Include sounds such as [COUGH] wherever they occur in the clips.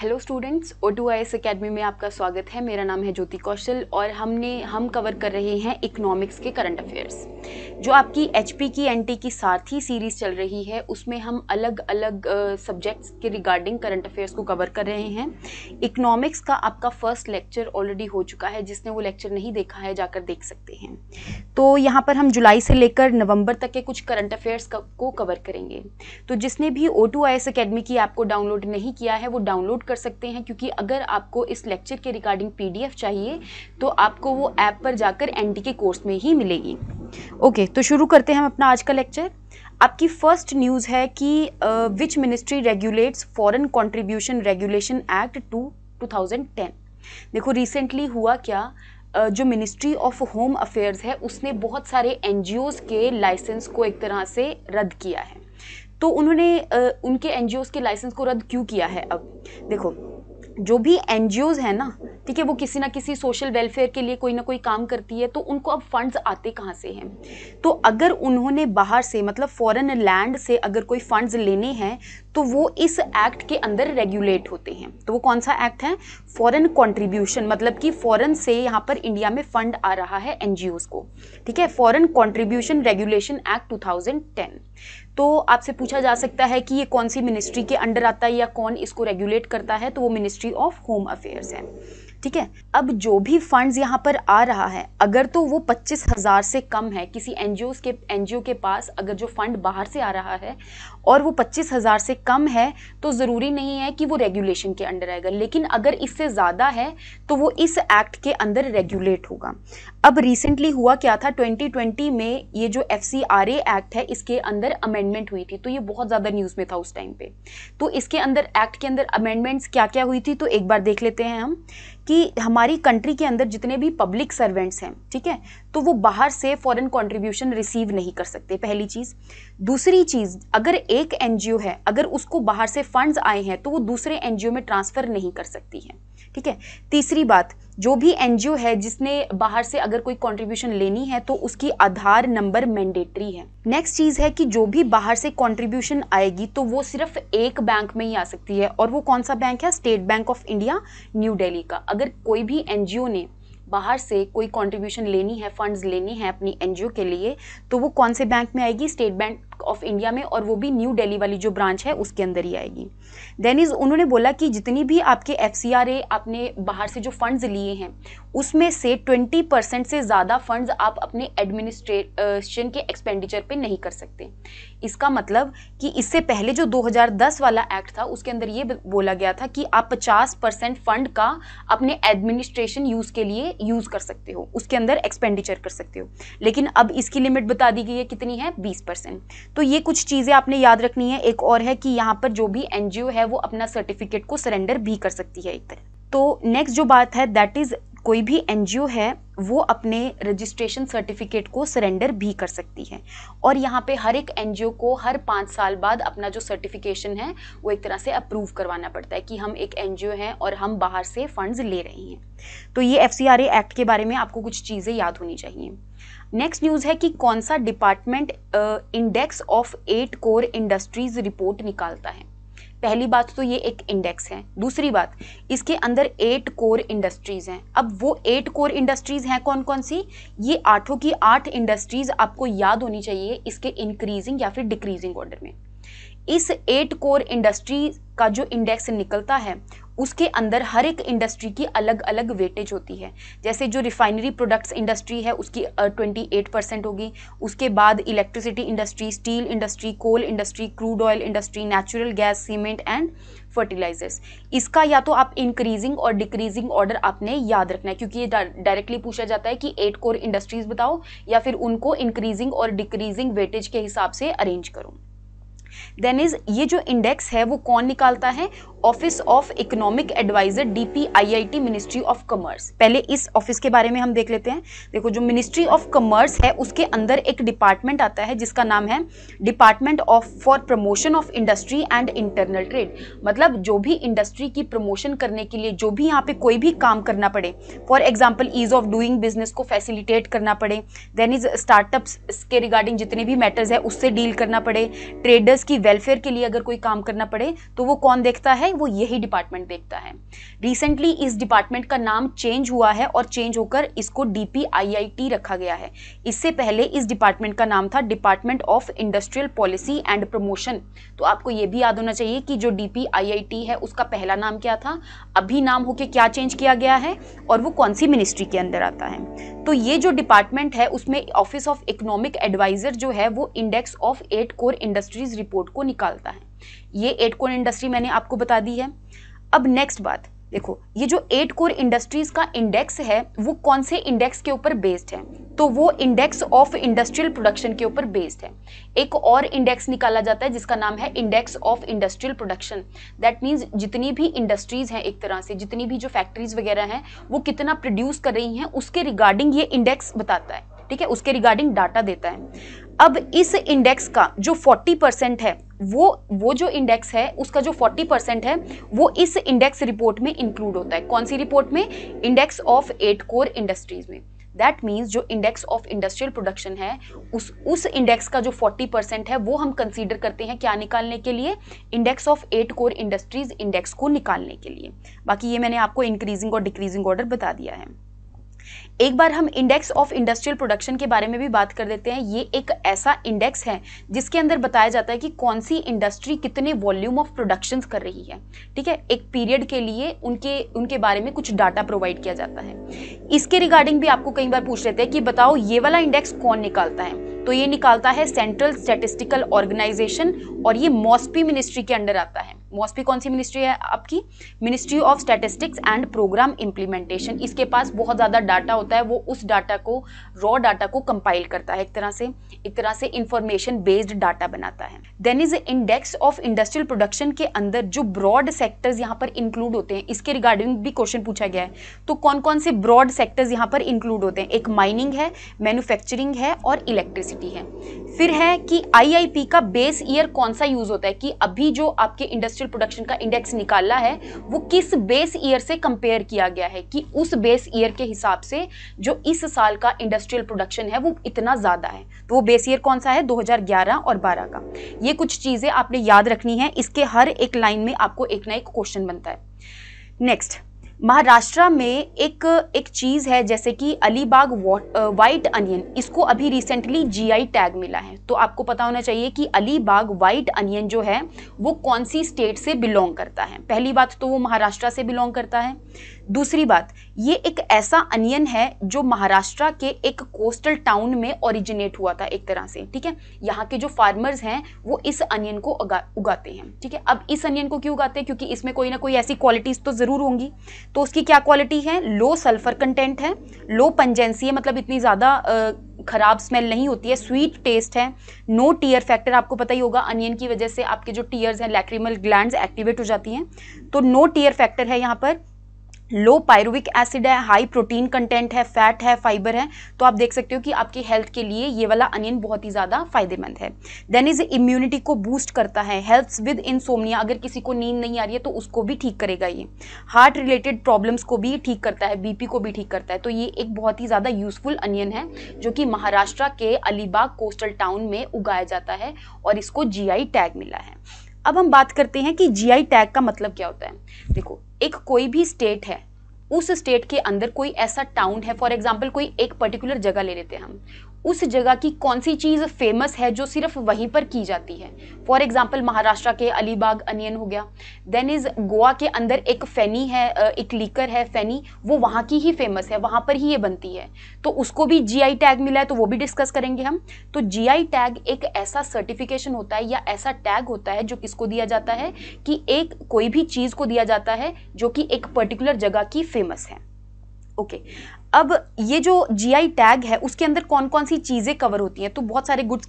Hello students ओडू I S academy में आपका स्वागत है मेरा नाम है ज्योति कौशल और हमने हम कवर कर रहे हैं इकोनॉमिक्स के करंट अफेयर्स जो आपकी एच की एन की सारथी सीरीज़ चल रही है उसमें हम अलग अलग सब्जेक्ट्स के रिगार्डिंग करंट अफेयर्स को कवर कर रहे हैं इकनॉमिक्स का आपका फर्स्ट लेक्चर ऑलरेडी हो चुका है जिसने वो लेक्चर नहीं देखा है जाकर देख सकते हैं तो यहाँ पर हम जुलाई से लेकर नवंबर तक के कुछ करंट अफेयर्स को कवर करेंगे तो जिसने भी O two I S academy की ऐप को डाउनलोड नहीं किया है वो डाउनलोड कर सकते हैं क्योंकि अगर आपको इस लेक्चर के रिगार्डिंग पी चाहिए तो आपको वो ऐप पर जाकर एन के कोर्स में ही मिलेगी ओके okay, तो शुरू करते हैं हम अपना आज का लेक्चर आपकी फर्स्ट न्यूज़ है कि which ministry regulates foreign contribution regulation act two 2010 देखो रिसेंटली हुआ क्या uh, जो मिनिस्ट्री ऑफ होम अफेयर्स है उसने बहुत सारे एन के लाइसेंस को एक तरह से रद्द किया है तो उन्होंने uh, उनके एन के लाइसेंस को रद्द क्यों किया है अब देखो जो भी एन हैं ना ठीक है वो किसी ना किसी सोशल वेलफेयर के लिए कोई ना कोई काम करती है तो उनको अब फंड्स आते कहाँ से हैं तो अगर उन्होंने बाहर से मतलब फॉरेन लैंड से अगर कोई फंड्स लेने हैं तो वो इस एक्ट के अंदर रेगुलेट होते हैं तो वो कौन सा एक्ट है फॉरेन कंट्रीब्यूशन मतलब कि फॉरेन से यहाँ पर इंडिया में फंड आ रहा है एन को ठीक है foreign contribution regulation act two तो आपसे पूछा जा सकता है कि ये कौन सी मिनिस्ट्री के अंडर आता है या कौन इसको रेगुलेट करता है तो वो मिनिस्ट्री ऑफ होम अफेयर्स है ठीक है अब जो भी फंड्स यहाँ पर आ रहा है अगर तो वो पच्चीस हज़ार से कम है किसी एन के एन के पास अगर जो फंड बाहर से आ रहा है और वो पच्चीस हज़ार से कम है तो ज़रूरी नहीं है कि वो रेगुलेशन के अंडर आएगा लेकिन अगर इससे ज़्यादा है तो वो इस एक्ट के अंदर रेगुलेट होगा अब रिसेंटली हुआ क्या था 2020 में ये जो एफ एक्ट है इसके अंदर अमेंडमेंट हुई थी तो ये बहुत ज़्यादा न्यूज़ में था उस टाइम पर तो इसके अंदर एक्ट के अंदर अमेंडमेंट्स क्या क्या हुई थी तो एक बार देख लेते हैं हम कि हमारी कंट्री के अंदर जितने भी पब्लिक सर्वेंट्स हैं ठीक है तो वो बाहर से फॉरेन कंट्रीब्यूशन रिसीव नहीं कर सकते पहली चीज़ दूसरी चीज़ अगर एक एन है अगर उसको बाहर से फंड्स आए हैं तो वो दूसरे एन में ट्रांसफ़र नहीं कर सकती है ठीक है तीसरी बात जो भी एन है जिसने बाहर से अगर कोई कंट्रीब्यूशन लेनी है तो उसकी आधार नंबर मैंडेटरी है नेक्स्ट चीज़ है कि जो भी बाहर से कंट्रीब्यूशन आएगी तो वो सिर्फ एक बैंक में ही आ सकती है और वो कौन सा बैंक है State Bank of India New Delhi का अगर कोई भी एन ने बाहर से कोई कंट्रीब्यूशन लेनी है फंड्स लेनी है अपनी एनजीओ के लिए तो वो कौन से बैंक में आएगी स्टेट बैंक ऑफ इंडिया में और वो भी न्यू दिल्ली वाली जो ब्रांच है उसके अंदर ही आएगी देन इज़ उन्होंने बोला कि जितनी भी आपके एफ सी आर ए आपने बाहर से जो फंड्स लिए हैं उसमें से ट्वेंटी परसेंट से ज़्यादा फंड्स आप अपने एडमिनिस्ट्रेशन के एक्सपेंडिचर पे नहीं कर सकते इसका मतलब कि इससे पहले जो 2010 वाला एक्ट था उसके अंदर ये बोला गया था कि आप 50 परसेंट फंड का अपने एडमिनिस्ट्रेशन यूज़ के लिए यूज़ कर सकते हो उसके अंदर एक्सपेंडिचर कर सकते हो लेकिन अब इसकी लिमिट बता दी गई है कितनी है बीस परसेंट तो ये कुछ चीज़ें आपने याद रखनी है एक और है कि यहाँ पर जो भी एन है वो अपना सर्टिफिकेट को सरेंडर भी कर सकती है एक तरह तो नेक्स्ट जो बात है दैट इज़ कोई भी एन है वो अपने रजिस्ट्रेशन सर्टिफिकेट को सरेंडर भी कर सकती है और यहाँ पे हर एक एन को हर पाँच साल बाद अपना जो सर्टिफिकेशन है वो एक तरह से अप्रूव करवाना पड़ता है कि हम एक एन हैं और हम बाहर से फंड्स ले रहे हैं तो ये एफ एक्ट के बारे में आपको कुछ चीज़ें याद होनी चाहिए नेक्स्ट न्यूज़ है कि कौन सा department index of eight core industries report निकालता है पहली बात तो ये एक इंडेक्स है दूसरी बात इसके अंदर एट कोर इंडस्ट्रीज़ हैं अब वो एट कोर इंडस्ट्रीज़ हैं कौन कौन सी ये आठों की आठ इंडस्ट्रीज़ आपको याद होनी चाहिए इसके इंक्रीजिंग या फिर डिक्रीजिंग ऑर्डर में इस एट कोर इंडस्ट्री का जो इंडेक्स निकलता है उसके अंदर हर एक इंडस्ट्री की अलग अलग वेटेज होती है जैसे जो रिफाइनरी प्रोडक्ट्स इंडस्ट्री है उसकी ट्वेंटी एट परसेंट होगी उसके बाद electricity industry steel industry coal industry crude oil industry natural gas cement and fertilisers इसका या तो आप इंक्रीजिंग और डिक्रीजिंग ऑर्डर आपने याद रखना है क्योंकि ये डायरेक्टली पूछा जाता है कि एट कोर इंडस्ट्रीज बताओ या फिर उनको इंक्रीजिंग और डिक्रीजिंग वेटेज के हिसाब से अरेंज करो देन इज ये जो इंडेक्स है वो कौन निकालता है office of economic adviser DPIIT ministry of commerce पहले इस ऑफिस के बारे में हम देख लेते हैं देखो जो मिनिस्ट्री ऑफ कॉमर्स है उसके अंदर एक डिपार्टमेंट आता है जिसका नाम है department of for promotion of industry and internal trade मतलब जो भी इंडस्ट्री की प्रमोशन करने के लिए जो भी यहाँ पे कोई भी काम करना पड़े for example ease of doing business को फैसिलिटेट करना पड़े देन इज स्टार्टअप्स के रिगार्डिंग जितने भी मैटर्स है उससे डील करना पड़े ट्रेडर्स की वेलफेयर के लिए अगर कोई काम करना पड़े तो वो कौन देखता है वो यही डिपार्टमेंट देखता है रिसेंटली इस डिपार्टमेंट का नाम चेंज हुआ है और चेंज होकर इसको डी रखा गया है इससे पहले इस डिपार्टमेंट का नाम था department of industrial policy and promotion तो आपको ये भी याद होना चाहिए कि जो डी है उसका पहला नाम क्या था अभी नाम होके क्या चेंज किया गया है और वो कौन सी मिनिस्ट्री के अंदर आता है तो ये जो डिपार्टमेंट है उसमें ऑफिस ऑफ इकोनॉमिक एडवाइजर जो है वो index of eight core industries report को निकालता है ये एट कोर इंडस्ट्री मैंने आपको बता दी है अब नेक्स्ट बात देखो ये जो एट कोर इंडस्ट्रीज का इंडेक्स है वो कौन से इंडेक्स के ऊपर बेस्ड है तो वो इंडेक्स ऑफ इंडस्ट्रियल प्रोडक्शन के ऊपर बेस्ड है एक और इंडेक्स निकाला जाता है जिसका नाम है index of industrial production that means जितनी भी इंडस्ट्रीज हैं एक तरह से जितनी भी जो फैक्ट्रीज वगैरह हैं वो कितना प्रोड्यूस कर रही हैं उसके रिगार्डिंग ये इंडेक्स बताता है ठीक है उसके रिगार्डिंग डाटा देता है अब इस इंडेक्स का जो 40 परसेंट है वो वो जो इंडेक्स है उसका जो 40 परसेंट है वो इस इंडेक्स रिपोर्ट में इंक्लूड होता है कौन सी रिपोर्ट में index of eight core industries में दैट मीन्स जो इंडेक्स ऑफ इंडस्ट्रियल प्रोडक्शन है उस उस इंडेक्स का जो 40 परसेंट है वो हम कंसीडर करते हैं क्या निकालने के लिए index of eight core industries index को निकालने के लिए बाकी ये मैंने आपको इंक्रीजिंग और डिक्रीजिंग ऑर्डर बता दिया है एक बार हम इंडेक्स ऑफ इंडस्ट्रियल प्रोडक्शन के बारे में भी बात कर देते हैं ये एक ऐसा इंडेक्स है जिसके अंदर बताया जाता है कि कौन सी इंडस्ट्री कितने वॉल्यूम ऑफ प्रोडक्शन कर रही है ठीक है एक पीरियड के लिए उनके उनके बारे में कुछ डाटा प्रोवाइड किया जाता है इसके रिगार्डिंग भी आपको कई बार पूछ लेते हैं कि बताओ ये वाला इंडेक्स कौन निकालता है तो ये निकालता है सेंट्रल स्टेटिस्टिकल ऑर्गेनाइजेशन और ये मॉस्पी मिनिस्ट्री के अंडर आता है मोस्पी कौन सी मिनिस्ट्री है आपकी ministry of statistics and programme implementation इसके पास बहुत ज़्यादा डाटा होता है वो उस डाटा को रॉ डाटा को कंपाइल करता है एक तरह से एक तरह से इंफॉर्मेशन बेस्ड डाटा बनाता है then is index of industrial production के अंदर जो ब्रॉड सेक्टर्स यहाँ पर इंक्लूड होते हैं इसके रिगार्डिंग भी क्वेश्चन पूछा गया है तो कौन कौन से ब्रॉड सेक्टर्स यहाँ पर इंक्लूड होते हैं एक माइनिंग है मैन्युफैक्चरिंग है और इलेक्ट्रिसिटी है फिर है कि आई का बेस ईयर कौन सा यूज होता है कि अभी जो आपके इंडस्ट्री इंडस्ट्रियल प्रोडक्शन का इंडेक्स निकाला है वो किस बेस ईयर से कंपेयर किया गया है कि उस बेस ईयर के हिसाब से जो इस साल का इंडस्ट्रियल प्रोडक्शन है वो इतना ज़्यादा है तो वो बेस ईयर कौन सा है 2011 और 12 का ये कुछ चीज़ें आपने याद रखनी है इसके हर एक लाइन में आपको एक ना एक क्वेश्चन बनता है नेक्स्ट महाराष्ट्र में एक एक चीज़ है जैसे कि अलीबाग वाइट अनियन इसको अभी रिसेंटली जीआई टैग मिला है तो आपको पता होना चाहिए कि अलीबाग वाइट अनियन जो है वो कौन सी स्टेट से बिलोंग करता है पहली बात तो वो महाराष्ट्र से बिलोंग करता है दूसरी बात ये एक ऐसा अनियन है जो महाराष्ट्र के एक कोस्टल टाउन में ओरिजिनेट हुआ था एक तरह से ठीक है यहाँ के जो फार्मर्स हैं वो इस अनियन को उगा उगाते हैं ठीक है अब इस अनियन को क्यों उगाते हैं क्योंकि इसमें कोई ना कोई ऐसी क्वालिटीज़ तो ज़रूर होंगी तो उसकी क्या क्वालिटी है लो सल्फर कंटेंट है लो पंजेंसी है मतलब इतनी ज़्यादा ख़राब स्मेल नहीं होती है स्वीट टेस्ट है नो टीयर फैक्टर आपको पता ही होगा अनियन की वजह से आपके जो टीयर्स हैं लैक्रीमल ग्लैंड एक्टिवेट हो जाती हैं तो नो टीयर फैक्टर है यहाँ पर लो पायरुविक एसिड है हाई प्रोटीन कंटेंट है फैट है फाइबर है तो आप देख सकते हो कि आपकी हेल्थ के लिए ये वाला अनियन बहुत ही ज़्यादा फायदेमंद है देन इज इम्यूनिटी को बूस्ट करता है हेल्थ विद सोमनिया अगर किसी को नींद नहीं आ रही है तो उसको भी ठीक करेगा ये हार्ट रिलेटेड प्रॉब्लम्स को भी ठीक करता है बीपी को भी ठीक करता है तो ये एक बहुत ही ज़्यादा यूजफुल अनियन है जो कि महाराष्ट्र के अलीबाग कोस्टल टाउन में उगाया जाता है और इसको जी टैग मिला है अब हम बात करते हैं कि जीआई टैग का मतलब क्या होता है देखो एक कोई भी स्टेट है उस स्टेट के अंदर कोई ऐसा टाउन है फॉर एग्जाम्पल कोई एक पर्टिकुलर जगह ले लेते हैं हम उस जगह की कौन सी चीज़ फेमस है जो सिर्फ वहीं पर की जाती है फॉर एग्जाम्पल महाराष्ट्र के अलीबाग अनियन हो गया देन इज़ गोवा के अंदर एक फैनी है एक लीकर है फैनी वो वहाँ की ही फेमस है वहाँ पर ही ये बनती है तो उसको भी जीआई टैग मिला है तो वो भी डिस्कस करेंगे हम तो जीआई टैग एक ऐसा सर्टिफिकेशन होता है या ऐसा टैग होता है जो किसको दिया जाता है कि एक कोई भी चीज़ को दिया जाता है जो कि एक पर्टिकुलर जगह की फेमस है ओके okay. अब ये जो जीआई टैग है उसके अंदर कौन कौन सी चीज़ें कवर होती हैं तो बहुत सारे गुड्स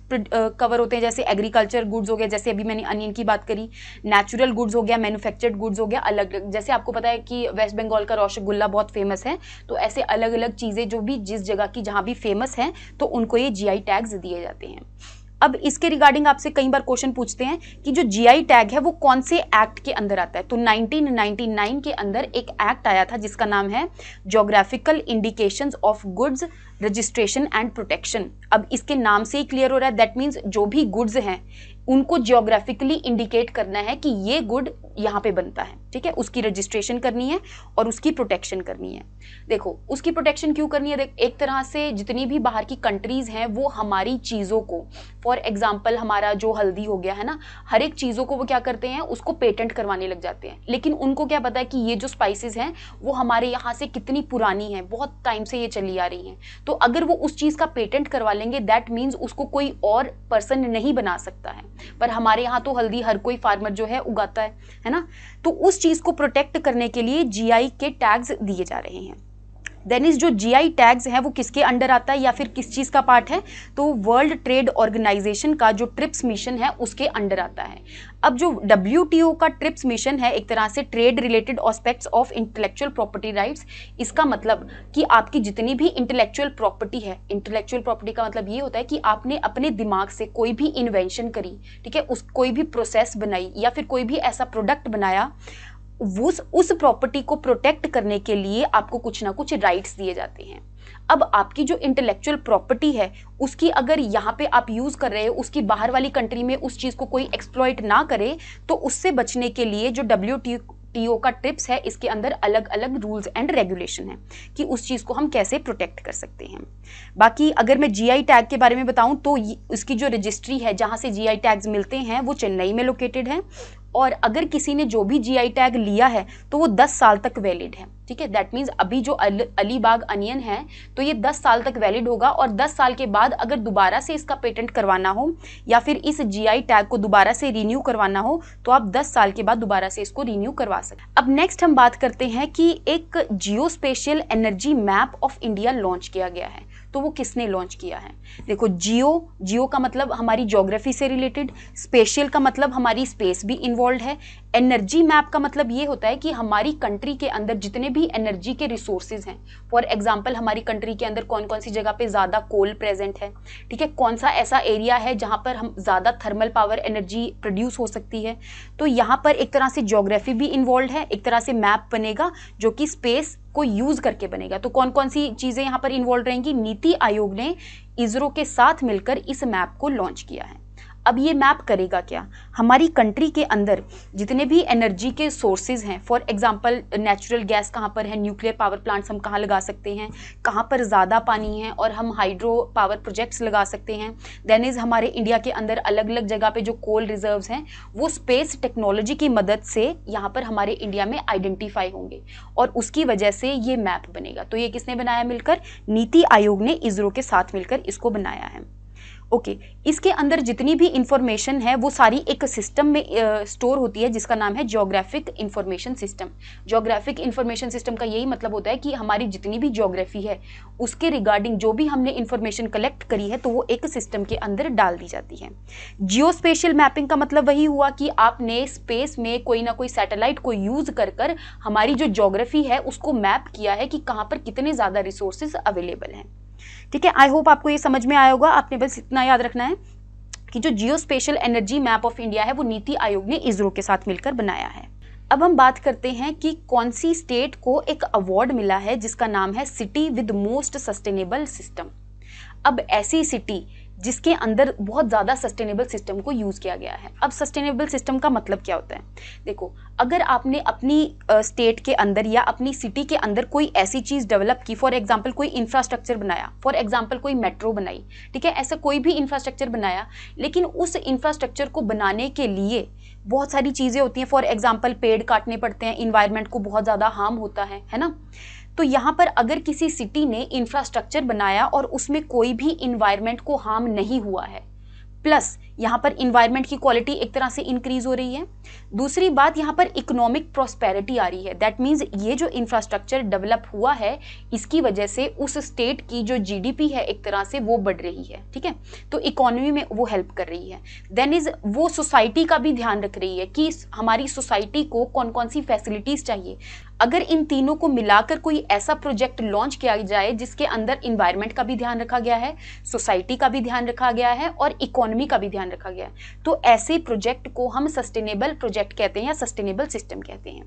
कवर होते हैं जैसे एग्रीकल्चर गुड्स हो गया जैसे अभी मैंने अनियन की बात करी नेचुरल गुड्स हो गया मैन्युफैक्चर्ड गुड्स हो गया अलग अलग जैसे आपको पता है कि वेस्ट बंगाल का रोशगुल्ला बहुत फेमस है तो ऐसे अलग अलग चीज़ें जो भी जिस जगह की जहाँ भी फेमस हैं तो उनको ये जी टैग्स दिए जाते हैं अब इसके रिगार्डिंग आपसे कई बार क्वेश्चन पूछते हैं कि जो जीआई टैग है वो कौन से एक्ट के अंदर आता है तो 1999 के अंदर एक एक्ट आया था जिसका नाम है geographical indications of goods registration and protection अब इसके नाम से ही क्लियर हो रहा है दैट मीन्स जो भी गुड्स हैं उनको जियोग्राफिकली इंडिकेट करना है कि ये गुड यहाँ पे बनता है ठीक है उसकी रजिस्ट्रेशन करनी है और उसकी प्रोटेक्शन करनी है देखो उसकी प्रोटेक्शन क्यों करनी है देख एक तरह से जितनी भी बाहर की कंट्रीज़ हैं वो हमारी चीज़ों को फॉर एग्जाम्पल हमारा जो हल्दी हो गया है ना हर एक चीज़ों को वो क्या करते हैं उसको पेटेंट करवाने लग जाते हैं लेकिन उनको क्या पता है कि ये जो स्पाइसिस हैं वो हमारे यहाँ से कितनी पुरानी है बहुत टाइम से ये चली आ रही हैं तो अगर वो उस चीज़ का पेटेंट करवा लेंगे दैट मीन्स उसको कोई और पर्सन नहीं बना सकता है पर हमारे यहाँ तो हल्दी हर कोई फार्मर जो है उगाता है है ना तो उस चीज़ को प्रोटेक्ट करने के लिए जी के टैग्स दिए जा रहे हैं देन इज जो जीआई टैग्स हैं वो किसके अंडर आता है या फिर किस चीज़ का पार्ट है तो वर्ल्ड ट्रेड ऑर्गेनाइजेशन का जो ट्रिप्स मिशन है उसके अंडर आता है अब जो डब्ल्यू का ट्रिप्स मिशन है एक तरह से trade related aspects of intellectual property rights इसका मतलब कि आपकी जितनी भी इंटेलेक्चुअल प्रॉपर्टी है इंटेलेक्चुअल प्रॉपर्टी का मतलब ये होता है कि आपने अपने दिमाग से कोई भी इन्वेंशन करी ठीक है उस कोई भी प्रोसेस बनाई या फिर कोई भी ऐसा प्रोडक्ट बनाया उस उस प्रॉपर्टी को प्रोटेक्ट करने के लिए आपको कुछ ना कुछ राइट्स दिए जाते हैं अब आपकी जो इंटेलेक्चुअल प्रॉपर्टी है उसकी अगर यहाँ पे आप यूज़ कर रहे हो उसकी बाहर वाली कंट्री में उस चीज़ को कोई एक्सप्लॉयट ना करे तो उससे बचने के लिए जो डब्ल्यू टीओ का ट्रिप्स है इसके अंदर अलग अलग रूल्स एंड रेगुलेशन है कि उस चीज़ को हम कैसे प्रोटेक्ट कर सकते हैं बाकी अगर मैं जीआई टैग के बारे में बताऊं तो इसकी जो रजिस्ट्री है जहां से जीआई टैग्स मिलते हैं वो चेन्नई में लोकेटेड है और अगर किसी ने जो भी जीआई टैग लिया है तो वो 10 साल तक वैलिड है ठीक है दैट मीन्स अभी जो अल, अलीबाग अनियन है तो ये 10 साल तक वैलिड होगा और 10 साल के बाद अगर दोबारा से इसका पेटेंट करवाना हो या फिर इस जीआई टैग को दोबारा से रिन्यू करवाना हो तो आप 10 साल के बाद दोबारा से इसको रिन्यू करवा सकते अब नेक्स्ट हम बात करते हैं कि एक geospatial energy map of India launch किया गया है तो वो किसने लॉन्च किया है देखो जियो जियो का मतलब हमारी जोग्राफी से रिलेटेड स्पेशल का मतलब हमारी स्पेस भी इन्वॉल्व है एनर्जी मैप का मतलब ये होता है कि हमारी कंट्री के अंदर जितने भी एनर्जी के रिसोर्सेज हैं फॉर एग्जाम्पल हमारी कंट्री के अंदर कौन कौन सी जगह पे ज़्यादा कोल प्रेजेंट है ठीक है कौन सा ऐसा एरिया है जहाँ पर हम ज़्यादा थर्मल पावर एनर्जी प्रोड्यूस हो सकती है तो यहाँ पर एक तरह से जोग्राफी भी इन्वॉल्व है एक तरह से मैप बनेगा जो कि स्पेस को यूज करके बनेगा तो कौन कौन सी चीजें यहाँ पर इन्वॉल्व रहेंगी नीति आयोग ने इसरो के साथ मिलकर इस मैप को लॉन्च किया है अब ये मैप करेगा क्या हमारी कंट्री के अंदर जितने भी एनर्जी के सोर्सेज हैं फॉर एग्जांपल नेचुरल गैस कहाँ पर है न्यूक्लियर पावर प्लांट्स हम कहाँ लगा सकते हैं कहाँ पर ज़्यादा पानी है और हम हाइड्रो पावर प्रोजेक्ट्स लगा सकते हैं देन इज़ हमारे इंडिया के अंदर अलग अलग जगह पर जो कोल रिजर्व हैं वो स्पेस टेक्नोलॉजी की मदद से यहाँ पर हमारे इंडिया में आइडेंटिफाई होंगे और उसकी वजह से ये मैप बनेगा तो ये किसने बनाया मिलकर नीति आयोग ने इसरो के साथ मिलकर इसको बनाया है ओके okay, इसके अंदर जितनी भी इंफॉर्मेशन है वो सारी एक सिस्टम में स्टोर होती है जिसका नाम है geographic information system geographic information system का यही मतलब होता है कि हमारी जितनी भी ज्योग्राफ़ी है उसके रिगार्डिंग जो भी हमने इंफॉर्मेशन कलेक्ट करी है तो वो एक सिस्टम के अंदर डाल दी जाती है जियो मैपिंग का मतलब वही हुआ कि आपने स्पेस में कोई ना कोई सैटेलाइट को यूज़ कर कर हमारी जो जोग्राफी है उसको मैप किया है कि कहाँ पर कितने ज़्यादा रिसोर्सेज अवेलेबल हैं ठीक है आई होप आपको ये समझ में आया होगा आपने बस इतना याद रखना है कि जो geospatial energy map of India है वो नीति आयोग ने इसरो के साथ मिलकर बनाया है अब हम बात करते हैं कि कौन सी स्टेट को एक अवार्ड मिला है जिसका नाम है city with most sustainable system अब ऐसी सिटी जिसके अंदर बहुत ज़्यादा सस्टेनेबल सिस्टम को यूज़ किया गया है अब सस्टेनेबल सिस्टम का मतलब क्या होता है देखो अगर आपने अपनी स्टेट के अंदर या अपनी सिटी के अंदर कोई ऐसी चीज़ डेवलप की फॉर एग्जांपल कोई इंफ्रास्ट्रक्चर बनाया फॉर एग्जांपल कोई मेट्रो बनाई ठीक है ऐसा कोई भी इंफ्रास्ट्रक्चर बनाया लेकिन उस इंफ्रास्ट्रक्चर को बनाने के लिए बहुत सारी चीज़ें होती हैं फॉर एग्जाम्पल पेड़ काटने पड़ते हैं इन्वायरमेंट को बहुत ज़्यादा हार्म होता है है ना तो यहाँ पर अगर किसी सिटी ने इंफ्रास्ट्रक्चर बनाया और उसमें कोई भी इन्वायरमेंट को हार्म नहीं हुआ है प्लस यहाँ पर इन्वायरमेंट की क्वालिटी एक तरह से इंक्रीज हो रही है दूसरी बात यहाँ पर इकोनॉमिक प्रॉस्पेरिटी आ रही है दैट मीन्स ये जो इंफ्रास्ट्रक्चर डेवलप हुआ है इसकी वजह से उस स्टेट की जो जीडीपी है एक तरह से वो बढ़ रही है ठीक है तो इकोनॉमी में वो हेल्प कर रही है देन इज वो सोसाइटी का भी ध्यान रख रही है कि हमारी सोसाइटी को कौन कौन सी फैसिलिटीज़ चाहिए अगर इन तीनों को मिलाकर कोई ऐसा प्रोजेक्ट लॉन्च किया जाए जिसके अंदर इन्वायरमेंट का भी ध्यान रखा गया है सोसाइटी का भी ध्यान रखा गया है और इकोनॉमी का भी ध्यान रखा गया है तो ऐसे प्रोजेक्ट को हम सस्टेनेबल प्रोजेक्ट कहते हैं या सस्टेनेबल सिस्टम कहते हैं